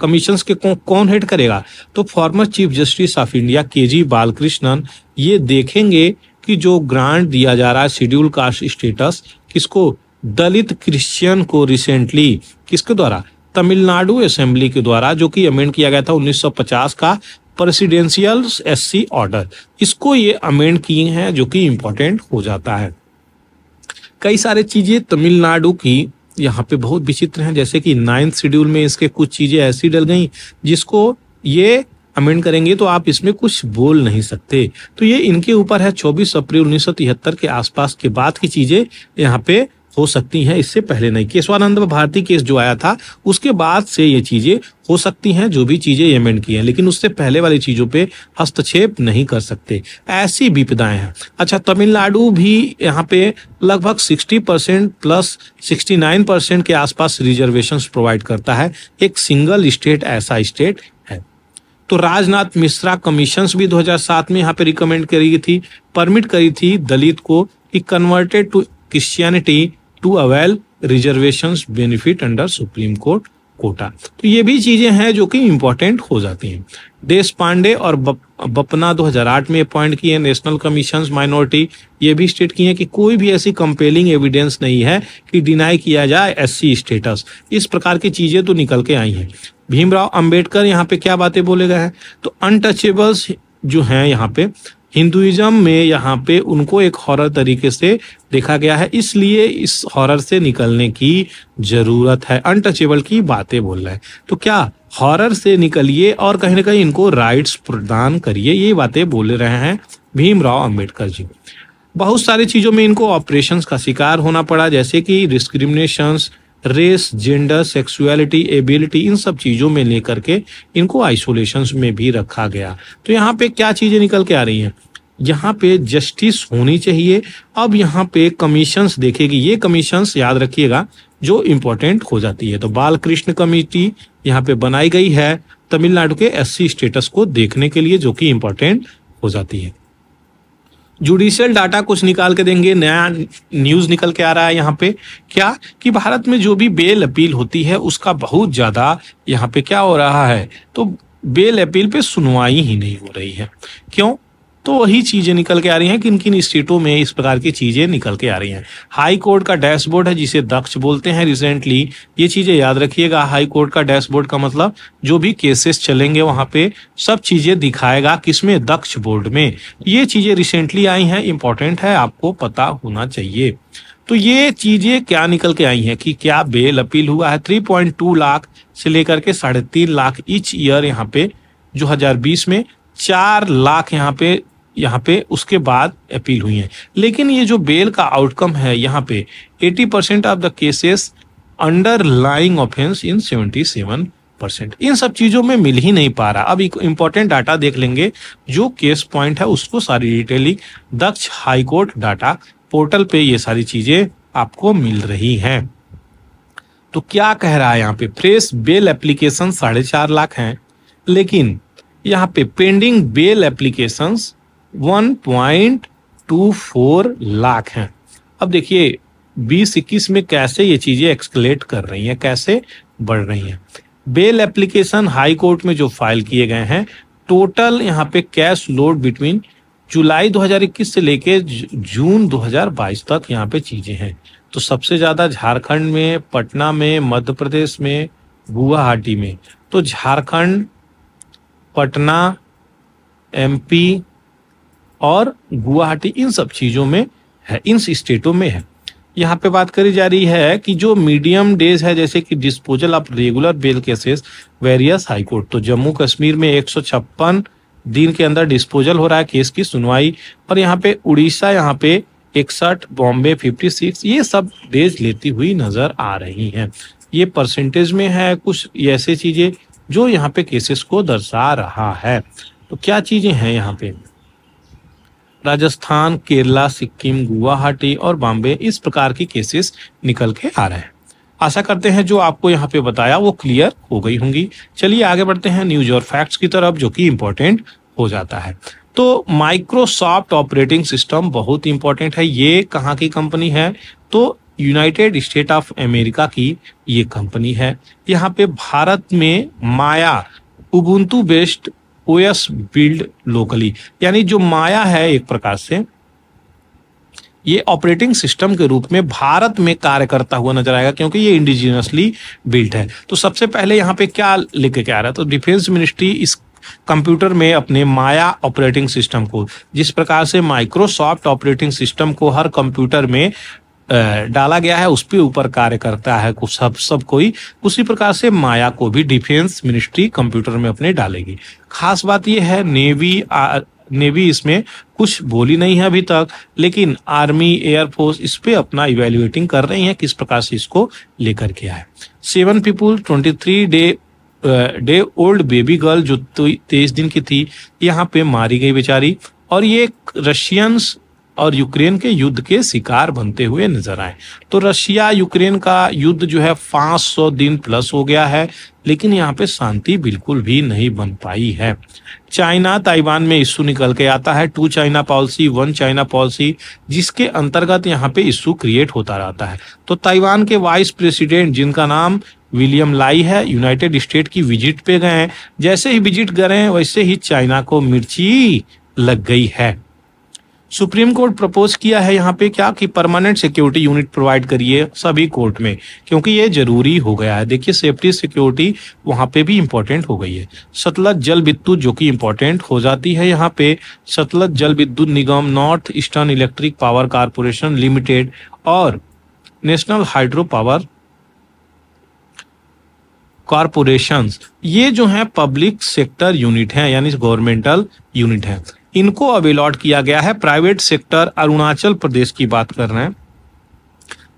कमीशन के कौ, कौन हेड करेगा तो former chief justice of India K G Balakrishnan ये देखेंगे कि जो ग्रांट दिया जा रहा है शेड्यूल कास्ट स्टेटस किसको दलित क्रिश्चियन को रिसेंटली किसके द्वारा तमिलनाडु असेंबली के द्वारा जो कि अमेंड किया गया था 1950 का प्रेसिडेंशियल एससी ऑर्डर इसको ये अमेंड किए हैं जो कि इम्पोर्टेंट हो जाता है कई सारे चीज़ें तमिलनाडु की यहाँ पे बहुत विचित्र हैं जैसे कि नाइन्थ शेड्यूल में इसके कुछ चीज़ें ऐसी डल गई जिसको ये अमेंड करेंगे तो आप इसमें कुछ बोल नहीं सकते तो ये इनके ऊपर है 24 अप्रैल 1973 के आसपास के बाद की चीज़ें यहाँ पे हो सकती हैं इससे पहले नहीं केशवानंद भारती केस जो आया था उसके बाद से ये चीजें हो सकती हैं जो भी चीजें एमेंड की हैं लेकिन उससे पहले वाली चीजों पे हस्तक्षेप नहीं कर सकते ऐसी विपदाएं हैं अच्छा तमिलनाडु भी यहाँ पे लगभग 60 परसेंट प्लस 69 परसेंट के आसपास रिजर्वेशन प्रोवाइड करता है एक सिंगल स्टेट ऐसा स्टेट है तो राजनाथ मिश्रा कमीशन भी 2007 में यहाँ पे रिकमेंड करी थी परमिट करी थी दलित को कि converted to Christianity to avail reservation benefit under Supreme Court quota तो ये भी चीजें हैं जो कि इंपॉर्टेंट हो जाती हैं देश पांडे और बप, बपना 2008 में अपॉइंट किए नेशनल कमीशन माइनॉरिटी ये भी स्टेट की है कि कोई भी ऐसी कंपेलिंग एविडेंस नहीं है कि डिनाई किया जाए एससी स्टेटस इस प्रकार की चीजें तो निकल के आई हैं भीमराव अंबेडकर यहाँ पे क्या बातें बोले गए हैं तो अनटचेबल्स जो हैं यहाँ पे हिंदुइज्म में यहाँ पे उनको एक हॉरर तरीके से देखा गया है इसलिए इस हॉरर से निकलने की जरूरत है अनटचेबल की बातें बोल रहे हैं तो क्या हॉरर से निकलिए और कहीं ना कहीं इनको राइट्स प्रदान करिए ये बातें बोल रहे हैं भीमराव अंबेडकर जी बहुत सारी चीज़ों में इनको ऑपरेशंस का शिकार होना पड़ा जैसे कि discriminations race gender sexuality ability इन सब चीज़ों में लेकर के इनको आइसोलेशन में भी रखा गया तो यहाँ पे क्या चीज़ें निकल के आ रही हैं यहाँ पे जस्टिस होनी चाहिए अब यहाँ पे कमीशंस देखेगी ये कमीशंस याद रखिएगा जो इम्पोर्टेंट हो जाती है तो बाल कृष्ण कमिटी यहाँ पे बनाई गई है तमिलनाडु के एससी स्टेटस को देखने के लिए जो कि इम्पोर्टेंट हो जाती है जुडिशियल डाटा कुछ निकाल के देंगे नया न्यूज निकल के आ रहा है यहाँ पे क्या कि भारत में जो भी बेल अपील होती है उसका बहुत ज्यादा यहाँ पे क्या हो रहा है तो बेल अपील पे सुनवाई ही नहीं हो रही है क्यों तो वही चीज़ें निकल के आ रही हैं किन किन स्टेटों में इस प्रकार की चीज़ें निकल के आ रही हैं हाई कोर्ट का डैशबोर्ड है जिसे दक्ष बोलते हैं रिसेंटली ये चीज़ें याद रखिएगा हाई कोर्ट का डैशबोर्ड का मतलब जो भी केसेस चलेंगे वहां पे सब चीज़ें दिखाएगा किसमें दक्ष बोर्ड में ये चीज़ें रिसेंटली आई हैं इंपॉर्टेंट है आपको पता होना चाहिए तो ये चीजें क्या निकल के आई हैं कि क्या बेल अपील हुआ है थ्री लाख से लेकर के साढ़े तीन लाख इच ईयर यहाँ पे जो 2020 में चार लाख यहाँ पे यहाँ पे उसके बाद अपील हुई है लेकिन ये जो बेल का आउटकम है यहाँ पे 80 percent of the cases underlying offence in 77 percent इन सब चीजों में मिल ही नहीं पा रहा अब एक इंपॉर्टेंट डाटा देख लेंगे जो केस पॉइंट है उसको सारी detailing Daksh high court data portal पे ये सारी चीजें आपको मिल रही हैं तो क्या कह रहा है यहाँ पे फ्रेश बेल एप्लीकेशन साढ़े चार लाख हैं लेकिन यहाँ पे पेंडिंग बेल एप्लीकेशंस 1.24 लाख हैं अब देखिए बीस इक्कीस में कैसे ये चीजें एक्सकलेट कर रही हैं कैसे बढ़ रही हैं बेल एप्लीकेशन हाई कोर्ट में जो फाइल किए गए हैं टोटल यहाँ पे कैश लोड बिटवीन जुलाई 2021 से लेके जून 2022 तक यहाँ पे चीजें हैं तो सबसे ज्यादा झारखंड में पटना में मध्य प्रदेश में गुवाहाटी में तो झारखंड पटना एमपी और गुवाहाटी इन सब चीज़ों में है इन स्टेटों में है यहाँ पे बात करी जा रही है कि जो मीडियम डेज है जैसे कि disposal of regular bail cases various high court तो जम्मू कश्मीर में एक दिन के अंदर डिस्पोजल हो रहा है केस की सुनवाई और यहाँ पे उड़ीसा यहाँ पे इकसठ बॉम्बे 56 ये सब डेज लेती हुई नजर आ रही हैं ये परसेंटेज में है कुछ ऐसे चीजें जो यहाँ पे केसेस को दर्शा रहा है तो क्या चीजें हैं यहाँ पे राजस्थान केरला सिक्किम गुवाहाटी और बॉम्बे इस प्रकार की केसेस निकल के आ रहे हैं आशा करते हैं जो आपको यहाँ पे बताया वो क्लियर हो गई होंगी चलिए आगे बढ़ते हैं न्यूज और फैक्ट्स की तरफ जो कि इम्पोर्टेंट हो जाता है तो माइक्रोसॉफ्ट ऑपरेटिंग सिस्टम बहुत इंपॉर्टेंट है ये कहाँ की कंपनी है तो यूनाइटेड स्टेट ऑफ अमेरिका की ये कंपनी है यहाँ पे भारत में Maya Ubuntu based OS build locally यानी जो माया है एक प्रकार से ये ऑपरेटिंग सिस्टम के रूप में भारत में कार्य करता हुआ नजर आएगा क्योंकि ये इंडिजिनसली बिल्ट है तो सबसे पहले यहाँ पे क्या लेके क्या आ रहा है तो डिफेंस मिनिस्ट्री इस कंप्यूटर में अपने माया ऑपरेटिंग सिस्टम को जिस प्रकार से माइक्रोसॉफ्ट ऑपरेटिंग सिस्टम को हर कंप्यूटर में डाला गया है उस पर ऊपर कार्य करता है कुछ सब सब कोई उसी प्रकार से माया को भी डिफेंस मिनिस्ट्री कंप्यूटर में अपने डालेगी खास बात यह है नेवी आ, नेवी इसमें कुछ बोली नहीं है अभी तक लेकिन आर्मी एयरफोर्स इस पर अपना इवेल्युएटिंग कर रही है किस प्रकार से इसको लेकर के आए seven people twenty three day day old baby girl जो तो तेईस दिन की थी यहाँ पे मारी गई बेचारी और ये रशियंस और यूक्रेन के युद्ध के शिकार बनते हुए नजर आए तो रशिया यूक्रेन का युद्ध जो है 500 दिन प्लस हो गया है लेकिन यहाँ पे शांति बिल्कुल भी नहीं बन पाई है चाइना ताइवान में इशू निकल के आता है two China policy one China policy जिसके अंतर्गत यहाँ पे इशू क्रिएट होता रहता है तो ताइवान के वाइस प्रेसिडेंट जिनका नाम विलियम लाई है यूनाइटेड स्टेट की विजिट पे गए हैं जैसे ही विजिट गए वैसे ही चाइना को मिर्ची लग गई है सुप्रीम कोर्ट प्रपोज किया है यहाँ पे क्या कि परमानेंट सिक्योरिटी यूनिट प्रोवाइड करिए सभी कोर्ट में क्योंकि ये जरूरी हो गया है देखिए सेफ्टी सिक्योरिटी वहाँ पे भी इम्पोर्टेंट हो गई है सतलज जल विद्युत जो कि इम्पोर्टेंट हो जाती है यहाँ पे Satluj Jal Vidyut Nigam north eastern electric power corporation limited और नेशनल हाइड्रो पावर कारपोरेशन ये जो है पब्लिक सेक्टर यूनिट है यानी गवर्नमेंटल यूनिट है इनको अब अलॉट किया गया है प्राइवेट सेक्टर अरुणाचल प्रदेश की बात कर रहे हैं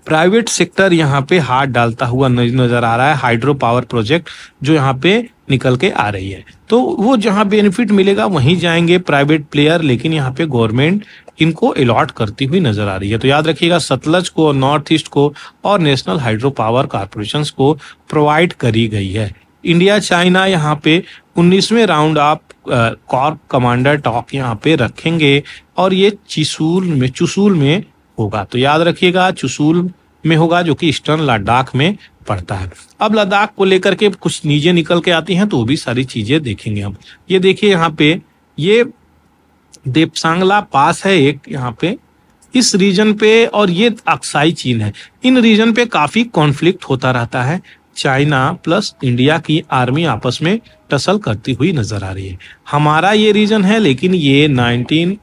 प्राइवेट सेक्टर यहाँ पे हाथ डालता हुआ नजर आ रहा है हाइड्रो पावर प्रोजेक्ट जो यहाँ पे निकल के आ रही है तो वो जहाँ बेनिफिट मिलेगा वहीं जाएंगे प्राइवेट प्लेयर लेकिन यहाँ पे गवर्नमेंट इनको अलॉट करती हुई नजर आ रही है तो याद रखिएगा सतलज को नॉर्थ ईस्ट को और नेशनल हाइड्रो पावर कॉरपोरेशन को प्रोवाइड करी गई है इंडिया चाइना यहाँ पे उन्नीसवें round of corps commander talk यहाँ पे रखेंगे और ये चिसूल में चुसूल में होगा तो याद रखिएगा चुसूल में होगा जो कि ईस्टर्न लद्दाख में पड़ता है अब लद्दाख को लेकर के कुछ नीचे निकल के आती हैं तो वो भी सारी चीजें देखेंगे हम ये देखिए यहाँ पे ये देपसांगला पास है एक यहाँ पे इस रीजन पे और ये अक्साई चीन है इन रीजन पे काफी कॉन्फ्लिक्ट होता रहता है चाइना प्लस इंडिया की आर्मी आपस में टसल करती हुई नजर आ रही है हमारा ये रीजन है लेकिन ये नाइनटीन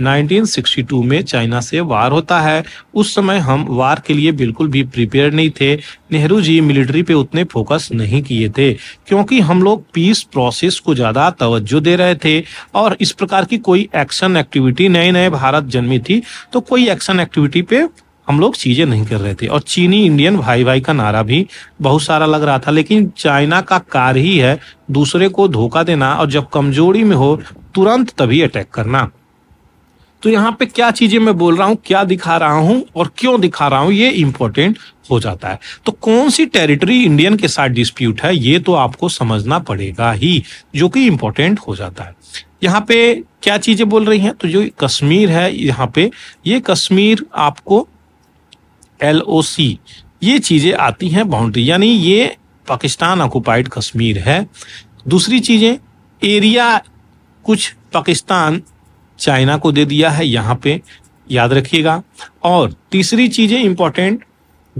1962 में चाइना से वार होता है उस समय हम वार के लिए बिल्कुल भी प्रिपेयर नहीं थे नेहरू जी मिलिट्री पे उतने फोकस नहीं किए थे क्योंकि हम लोग पीस प्रोसेस को ज़्यादा तवज्जो दे रहे थे और इस प्रकार की कोई एक्शन एक्टिविटी नए नए भारत जन्मी थी तो कोई एक्शन एक्टिविटी पे हम लोग चीजें नहीं कर रहे थे और चीनी इंडियन भाई भाई का नारा भी बहुत सारा लग रहा था लेकिन चाइना का कार्य ही है दूसरे को धोखा देना और जब कमजोरी में हो तुरंत तभी अटैक करना तो यहाँ पे क्या चीजें मैं बोल रहा हूँ क्या दिखा रहा हूँ और क्यों दिखा रहा हूँ ये इंपॉर्टेंट हो जाता है तो कौन सी टेरिटरी इंडियन के साथ डिस्प्यूट है ये तो आपको समझना पड़ेगा ही जो कि इंपॉर्टेंट हो जाता है यहाँ पे क्या चीजें बोल रही हैं तो जो कश्मीर है यहाँ पे ये कश्मीर आपको एल ओ सी ये चीज़ें आती हैं बाउंड्री यानी ये पाकिस्तान ऑक्यूपाइड कश्मीर है दूसरी चीज़ें एरिया कुछ पाकिस्तान चाइना को दे दिया है यहाँ पे याद रखिएगा और तीसरी चीज़ें इम्पोर्टेंट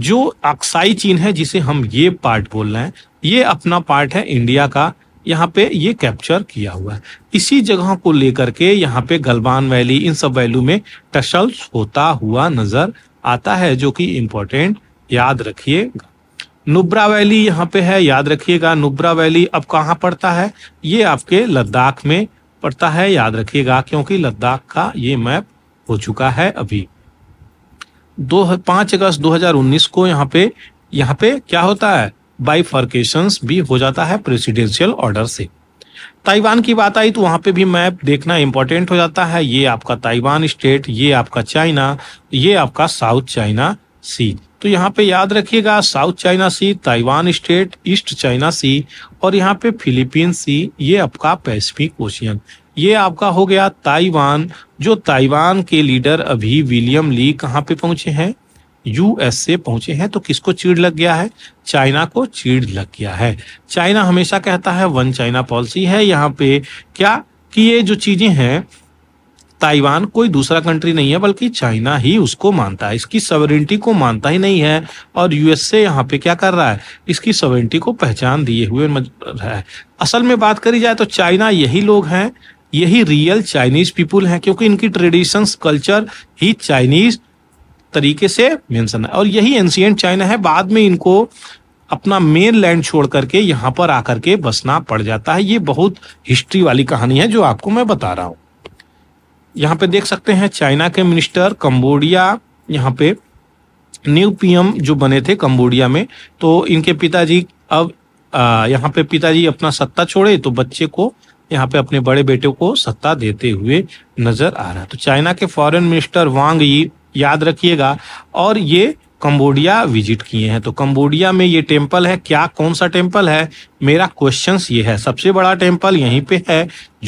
जो अक्साई चीन है जिसे हम ये पार्ट बोल रहे हैं ये अपना पार्ट है इंडिया का यहाँ पे ये कैप्चर किया हुआ है इसी जगह को लेकर के यहाँ पे गलवान वैली इन सब वैल्यू में टसल्स होता हुआ नजर आता है जो कि इम्पोर्टेंट याद रखिएगा नुब्रा वैली यहाँ पे है याद रखिएगा नुब्रा वैली अब कहाँ पड़ता है ये आपके लद्दाख में पड़ता है याद रखिएगा क्योंकि लद्दाख का ये मैप हो चुका है अभी दो पांच अगस्त 2019 को यहाँ पे यहाँ पे क्या होता है बाई भी हो जाता है प्रेसिडेंशियल ऑर्डर से ताइवान की बात आई तो वहां पे भी मैप देखना इम्पोर्टेंट हो जाता है ये आपका ताइवान स्टेट ये आपका चाइना ये आपका साउथ चाइना सी तो यहाँ पे याद रखिएगा South China Sea Taiwan strait East China Sea और यहाँ पे फिलीपीन सी ये आपका पैसिफिक ओशियन ये आपका हो गया ताइवान जो ताइवान के लीडर अभी विलियम ली कहाँ पे पहुंचे हैं यूएसए पहुंचे हैं तो किसको चीड़ लग गया है चाइना को चीड़ लग गया है चाइना हमेशा कहता है वन चाइना पॉलिसी है यहाँ पे क्या कि ये जो चीजें हैं ताइवान कोई दूसरा कंट्री नहीं है बल्कि चाइना ही उसको मानता है इसकी सवरेंटी को मानता ही नहीं है और यूएसए यहाँ पे क्या कर रहा है इसकी सवरेंटी को पहचान दिए हुए है असल में बात करी जाए तो चाइना यही लोग हैं यही रियल चाइनीज पीपुल हैं क्योंकि इनकी ट्रेडिशंस कल्चर ही चाइनीज तरीके से मेंशन है और यही एंशियंट चाइना है बाद में इनको अपना मेन लैंड छोड़ करके यहाँ पर आकर के बसना पड़ जाता है ये बहुत हिस्ट्री वाली कहानी है जो आपको मैं बता रहा हूँ यहाँ पे देख सकते हैं चाइना के मिनिस्टर कंबोडिया यहाँ पे न्यू पीएम जो बने थे कंबोडिया में तो इनके पिताजी अब यहाँ पे पिताजी अपना सत्ता छोड़े तो बच्चे को यहाँ पे अपने बड़े बेटे को सत्ता देते हुए नजर आ रहा है तो चाइना के फॉरेन मिनिस्टर वांग यी याद रखिएगा और ये कंबोडिया विजिट किए हैं तो कंबोडिया में ये टेम्पल है क्या कौन सा टेम्पल है मेरा क्वेश्चन ये है सबसे बड़ा टेम्पल यहीं पे है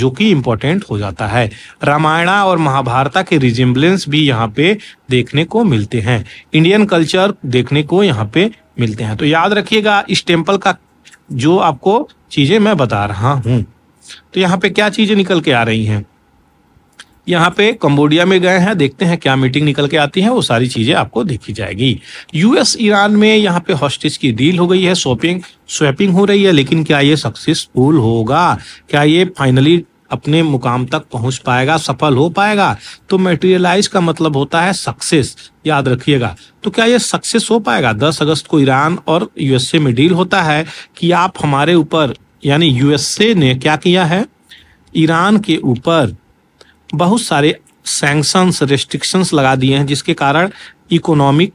जो कि इम्पोर्टेंट हो जाता है रामायणा और महाभारता के रिजिम्बलेंस भी यहाँ पे देखने को मिलते हैं इंडियन कल्चर देखने को यहाँ पे मिलते हैं तो याद रखिएगा इस टेम्पल का जो आपको चीजें मैं बता रहा हूँ तो यहाँ पे क्या चीजें निकल के आ रही हैं यहाँ पे कंबोडिया में गए हैं देखते हैं क्या मीटिंग निकल के आती है वो सारी चीजें आपको देखी जाएगी यूएस ईरान में यहाँ पे हॉस्टेज की डील हो गई है शॉपिंग स्वैपिंग हो रही है लेकिन क्या ये सक्सेसफुल होगा क्या ये फाइनली अपने मुकाम तक पहुंच पाएगा सफल हो पाएगा तो मेटेरियलाइज का मतलब होता है सक्सेस याद रखिएगा तो क्या ये सक्सेस हो पाएगा 10 अगस्त को ईरान और यूएसए में डील होता है कि आप हमारे ऊपर यानी यूएसए ने क्या किया है ईरान के ऊपर बहुत सारे सैंक्शंस रेस्ट्रिक्शंस लगा दिए हैं जिसके कारण इकोनॉमिक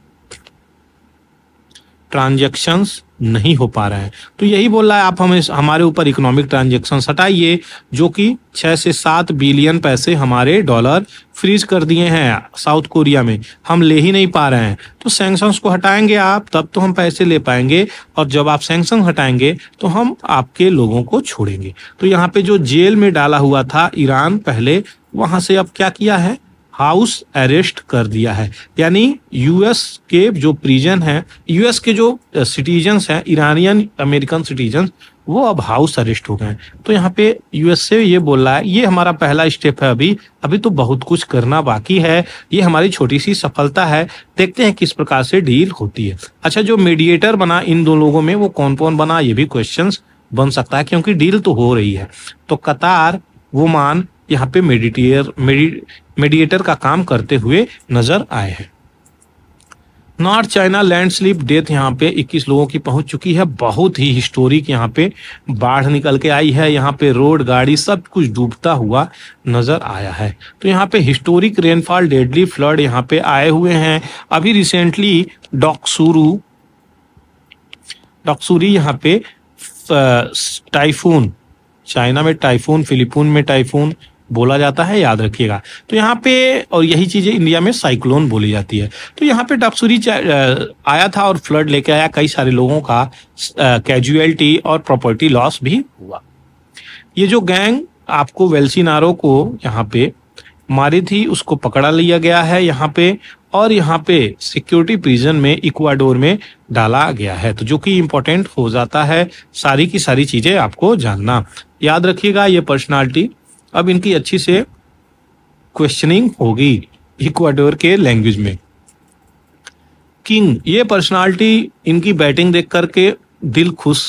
ट्रांजेक्शंस नहीं हो पा रहा है तो यही बोल रहा है आप हमें हमारे ऊपर इकोनॉमिक ट्रांजेक्शन हटाइए जो कि छः से सात बिलियन पैसे हमारे डॉलर फ्रीज कर दिए हैं साउथ कोरिया में हम ले ही नहीं पा रहे हैं तो सेंक्शन को हटाएंगे आप तब तो हम पैसे ले पाएंगे और जब आप सेंक्शन हटाएंगे तो हम आपके लोगों को छोड़ेंगे तो यहाँ पे जो जेल में डाला हुआ था ईरान पहले वहां से अब क्या किया है हाउस अरेस्ट कर दिया है यानी यूएस के जो प्रिजन है यूएस के जो सिटीजन है ईरानियन अमेरिकन सिटीजन वो अब हाउस अरेस्ट हो गए तो यहाँ पे यूएस ये बोल रहा है ये हमारा पहला स्टेप है अभी अभी तो बहुत कुछ करना बाकी है ये हमारी छोटी सी सफलता है देखते हैं किस प्रकार से डील होती है अच्छा जो मीडिएटर बना इन दो लोगों में वो कौन कौन बना ये भी क्वेश्चन बन सकता है क्योंकि डील तो हो रही है तो कतार वो मान यहाँ पे मेडिटेयर मेडि मेडिएटर का काम करते हुए नजर आए हैं नॉर्थ चाइना लैंडस्लिप डेथ यहाँ पे 21 लोगों की पहुंच चुकी है बहुत ही हिस्टोरिक यहाँ पे बाढ़ निकल के आई है यहाँ पे रोड गाड़ी सब कुछ डूबता हुआ नजर आया है तो यहाँ पे हिस्टोरिक रेनफॉल डेडली फ्लड यहाँ पे आए हुए हैं अभी रिसेंटली डॉक्सूरू डॉक्सूरी यहाँ पे टाइफून चाइना में टाइफून फिलिपून में टाइफून बोला जाता है याद रखिएगा तो यहाँ पे और यही चीज़ें इंडिया में साइक्लोन बोली जाती है तो यहाँ पे डपसूरी आया था और फ्लड लेके आया कई सारे लोगों का कैजुअलिटी और प्रॉपर्टी लॉस भी हुआ ये जो गैंग आपको वेल्सिनारो को यहाँ पे मारी थी उसको पकड़ा लिया गया है यहाँ पे और यहाँ पे सिक्योरिटी प्रिजन में इक्वाडोर में डाला गया है तो जो कि इम्पोर्टेंट हो जाता है सारी की सारी चीज़ें आपको जानना याद रखिएगा ये पर्सनालिटी अब इनकी अच्छी से क्वेश्चनिंग होगी इक्वाडोर के लैंग्वेज में किंग ये पर्सनालिटी इनकी बैटिंग देख करके दिल खुश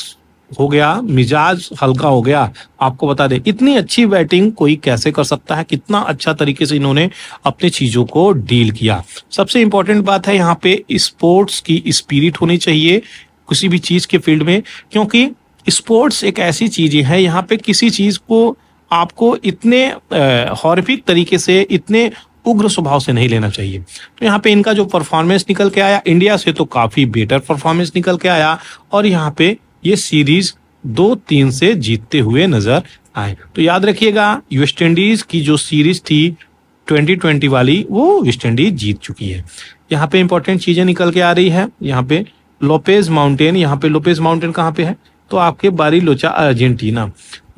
हो गया मिजाज हल्का हो गया आपको बता दे इतनी अच्छी बैटिंग कोई कैसे कर सकता है कितना अच्छा तरीके से इन्होंने अपने चीज़ों को डील किया सबसे इंपॉर्टेंट बात है यहाँ पे स्पोर्ट्स की स्पिरिट होनी चाहिए किसी भी चीज़ के फील्ड में क्योंकि स्पोर्ट्स एक ऐसी चीज़ है यहाँ पे किसी चीज़ को आपको इतने हॉरिफिक तरीके से इतने उग्र स्वभाव से नहीं लेना चाहिए तो यहाँ पे इनका जो परफॉर्मेंस निकल के आया इंडिया से तो काफी बेटर परफॉर्मेंस निकल के आया और यहाँ पे ये सीरीज दो तीन से जीतते हुए नजर आए तो याद रखिएगा वेस्ट इंडीज की जो सीरीज थी 2020 वाली वो वेस्ट इंडीज जीत चुकी है यहाँ पे इंपॉर्टेंट चीजें निकल के आ रही है यहाँ पे लोपेज माउंटेन यहाँ पे लोपेज माउंटेन कहाँ पे है तो आपके बारी लोचा अर्जेंटीना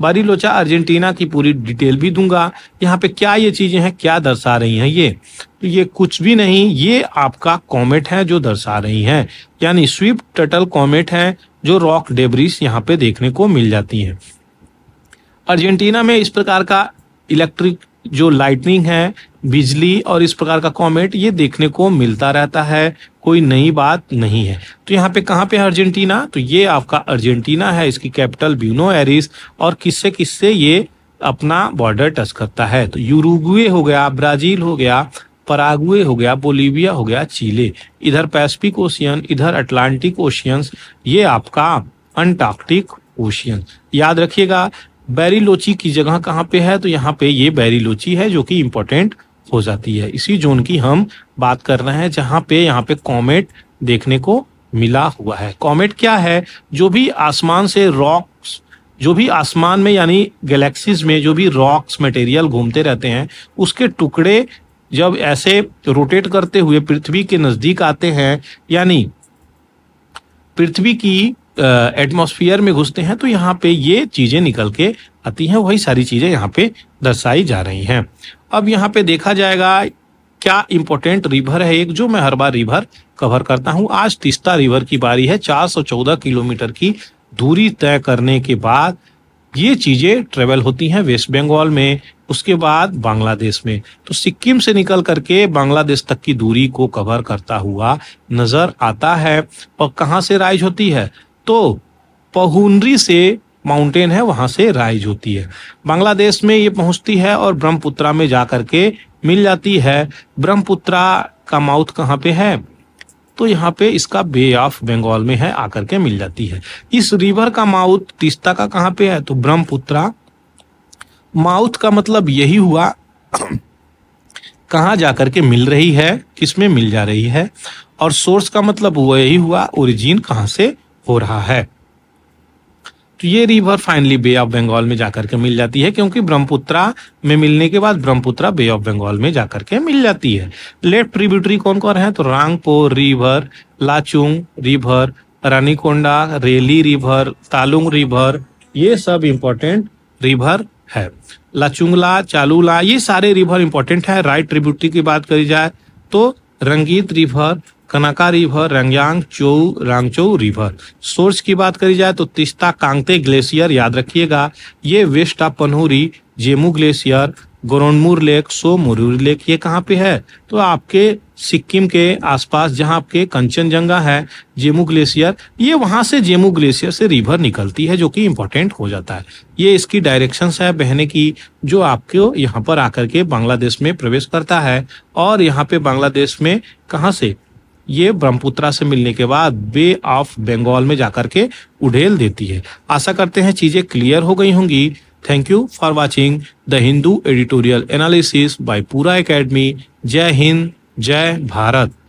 बारीलोचा अर्जेंटीना की पूरी डिटेल भी दूंगा यहाँ पे क्या ये चीजें हैं क्या दर्शा रही हैं ये तो ये कुछ भी नहीं ये आपका कॉमेट है जो दर्शा रही है यानी स्वीप टटल कॉमेट है जो रॉक डेब्रिस यहाँ पे देखने को मिल जाती है अर्जेंटीना में इस प्रकार का इलेक्ट्रिक जो लाइटनिंग है बिजली और इस प्रकार का कॉमेट ये देखने को मिलता रहता है कोई नई बात नहीं है तो यहाँ पे कहाँ पे है अर्जेंटीना तो ये आपका अर्जेंटीना है इसकी कैपिटल ब्यूनो एरिस और किससे किससे ये अपना बॉर्डर टच करता है तो यूरोगुए हो गया ब्राजील हो गया परागुए हो गया बोलीविया हो गया चीले इधर पैसिफिक ओशियन इधर अटलांटिक ओशियंस ये आपका अंटार्कटिक ओशियन याद रखिएगा बैरीलोची की जगह कहाँ पे है तो यहाँ पे ये बैरीलोची है जो कि इम्पोर्टेंट हो जाती है इसी जोन की हम बात कर रहे हैं जहाँ पे यहाँ पे कॉमेट देखने को मिला हुआ है कॉमेट क्या है जो भी आसमान से रॉक्स जो भी आसमान में यानी गैलेक्सीज में जो भी रॉक्स मटेरियल घूमते रहते हैं उसके टुकड़े जब ऐसे रोटेट करते हुए पृथ्वी के नज़दीक आते हैं यानी पृथ्वी की एटमोस्फियर में घुसते हैं तो यहाँ पे ये चीजें निकल के आती हैं वही सारी चीजें यहाँ पे दर्शाई जा रही हैं अब यहाँ पे देखा जाएगा क्या इंपॉर्टेंट रिवर है एक जो मैं हर बार रिवर कवर करता हूँ आज तीस्ता रिवर की बारी है 414 किलोमीटर की दूरी तय करने के बाद ये चीज़ें ट्रेवल होती हैं वेस्ट बंगाल में उसके बाद बांग्लादेश में तो सिक्किम से निकल करके बांग्लादेश तक की दूरी को कवर करता हुआ नज़र आता है और कहाँ से राइज होती है तो पहुनरी से माउंटेन है वहां से राइज होती है बांग्लादेश में ये पहुंचती है और ब्रह्मपुत्रा में जा के मिल जाती है ब्रह्मपुत्रा का माउथ कहाँ पे है तो यहाँ पे इसका बे ऑफ बंगाल में है आकर के मिल जाती है इस रिवर का माउथ तीस्ता का कहाँ पे है तो ब्रह्मपुत्रा माउथ का मतलब यही हुआ कहाँ जाकर के मिल रही है किसमें मिल जा रही है और सोर्स का मतलब वही हुआ ओरिजिन कहाँ से हो रहा है तो ये river finally bay of Bengal में जाकर के मिल जाती है क्योंकि ब्रह्मपुत्रा में मिलने के बाद ब्रह्मपुत्रा बे ऑफ बंगाल में जाकर के मिल जाती है लेफ्ट ट्रिब्यूटरी कौन कौन है तो Rangpo river Lachung river Ranikonda Relli river Talung river ये सब इंपॉर्टेंट रिवर है लाचुंगला चालूला ये सारे रिवर इंपॉर्टेंट है राइट ट्रिब्यूटरी की बात करी जाए तो रंगीत रिवर कनाका रिवर रंगयांग चौ रांगचौ रिवर सोर्स की बात करी जाए तो तिस्ता कांगते ग्लेशियर याद रखिएगा ये west of Pauhunri Zemu glacier Gurudongmar lake Tso Moriri lake ये कहाँ पे है तो आपके सिक्किम के आसपास जहाँ आपके कंचनजंगा है जेमू ग्लेशियर ये वहां से जेमू ग्लेशियर से रिवर निकलती है जो कि इम्पोर्टेंट हो जाता है ये इसकी डायरेक्शंस है बहने की जो आपको यहाँ पर आकर के बांग्लादेश में प्रवेश करता है और यहाँ पे बांग्लादेश में कहाँ से ये ब्रह्मपुत्रा से मिलने के बाद बे ऑफ बंगाल में जाकर के उढ़ेल देती है आशा करते हैं चीज़ें क्लियर हो गई होंगी thank you for watching the Hindu editorial analysis by Pura academy जय हिंद जय भारत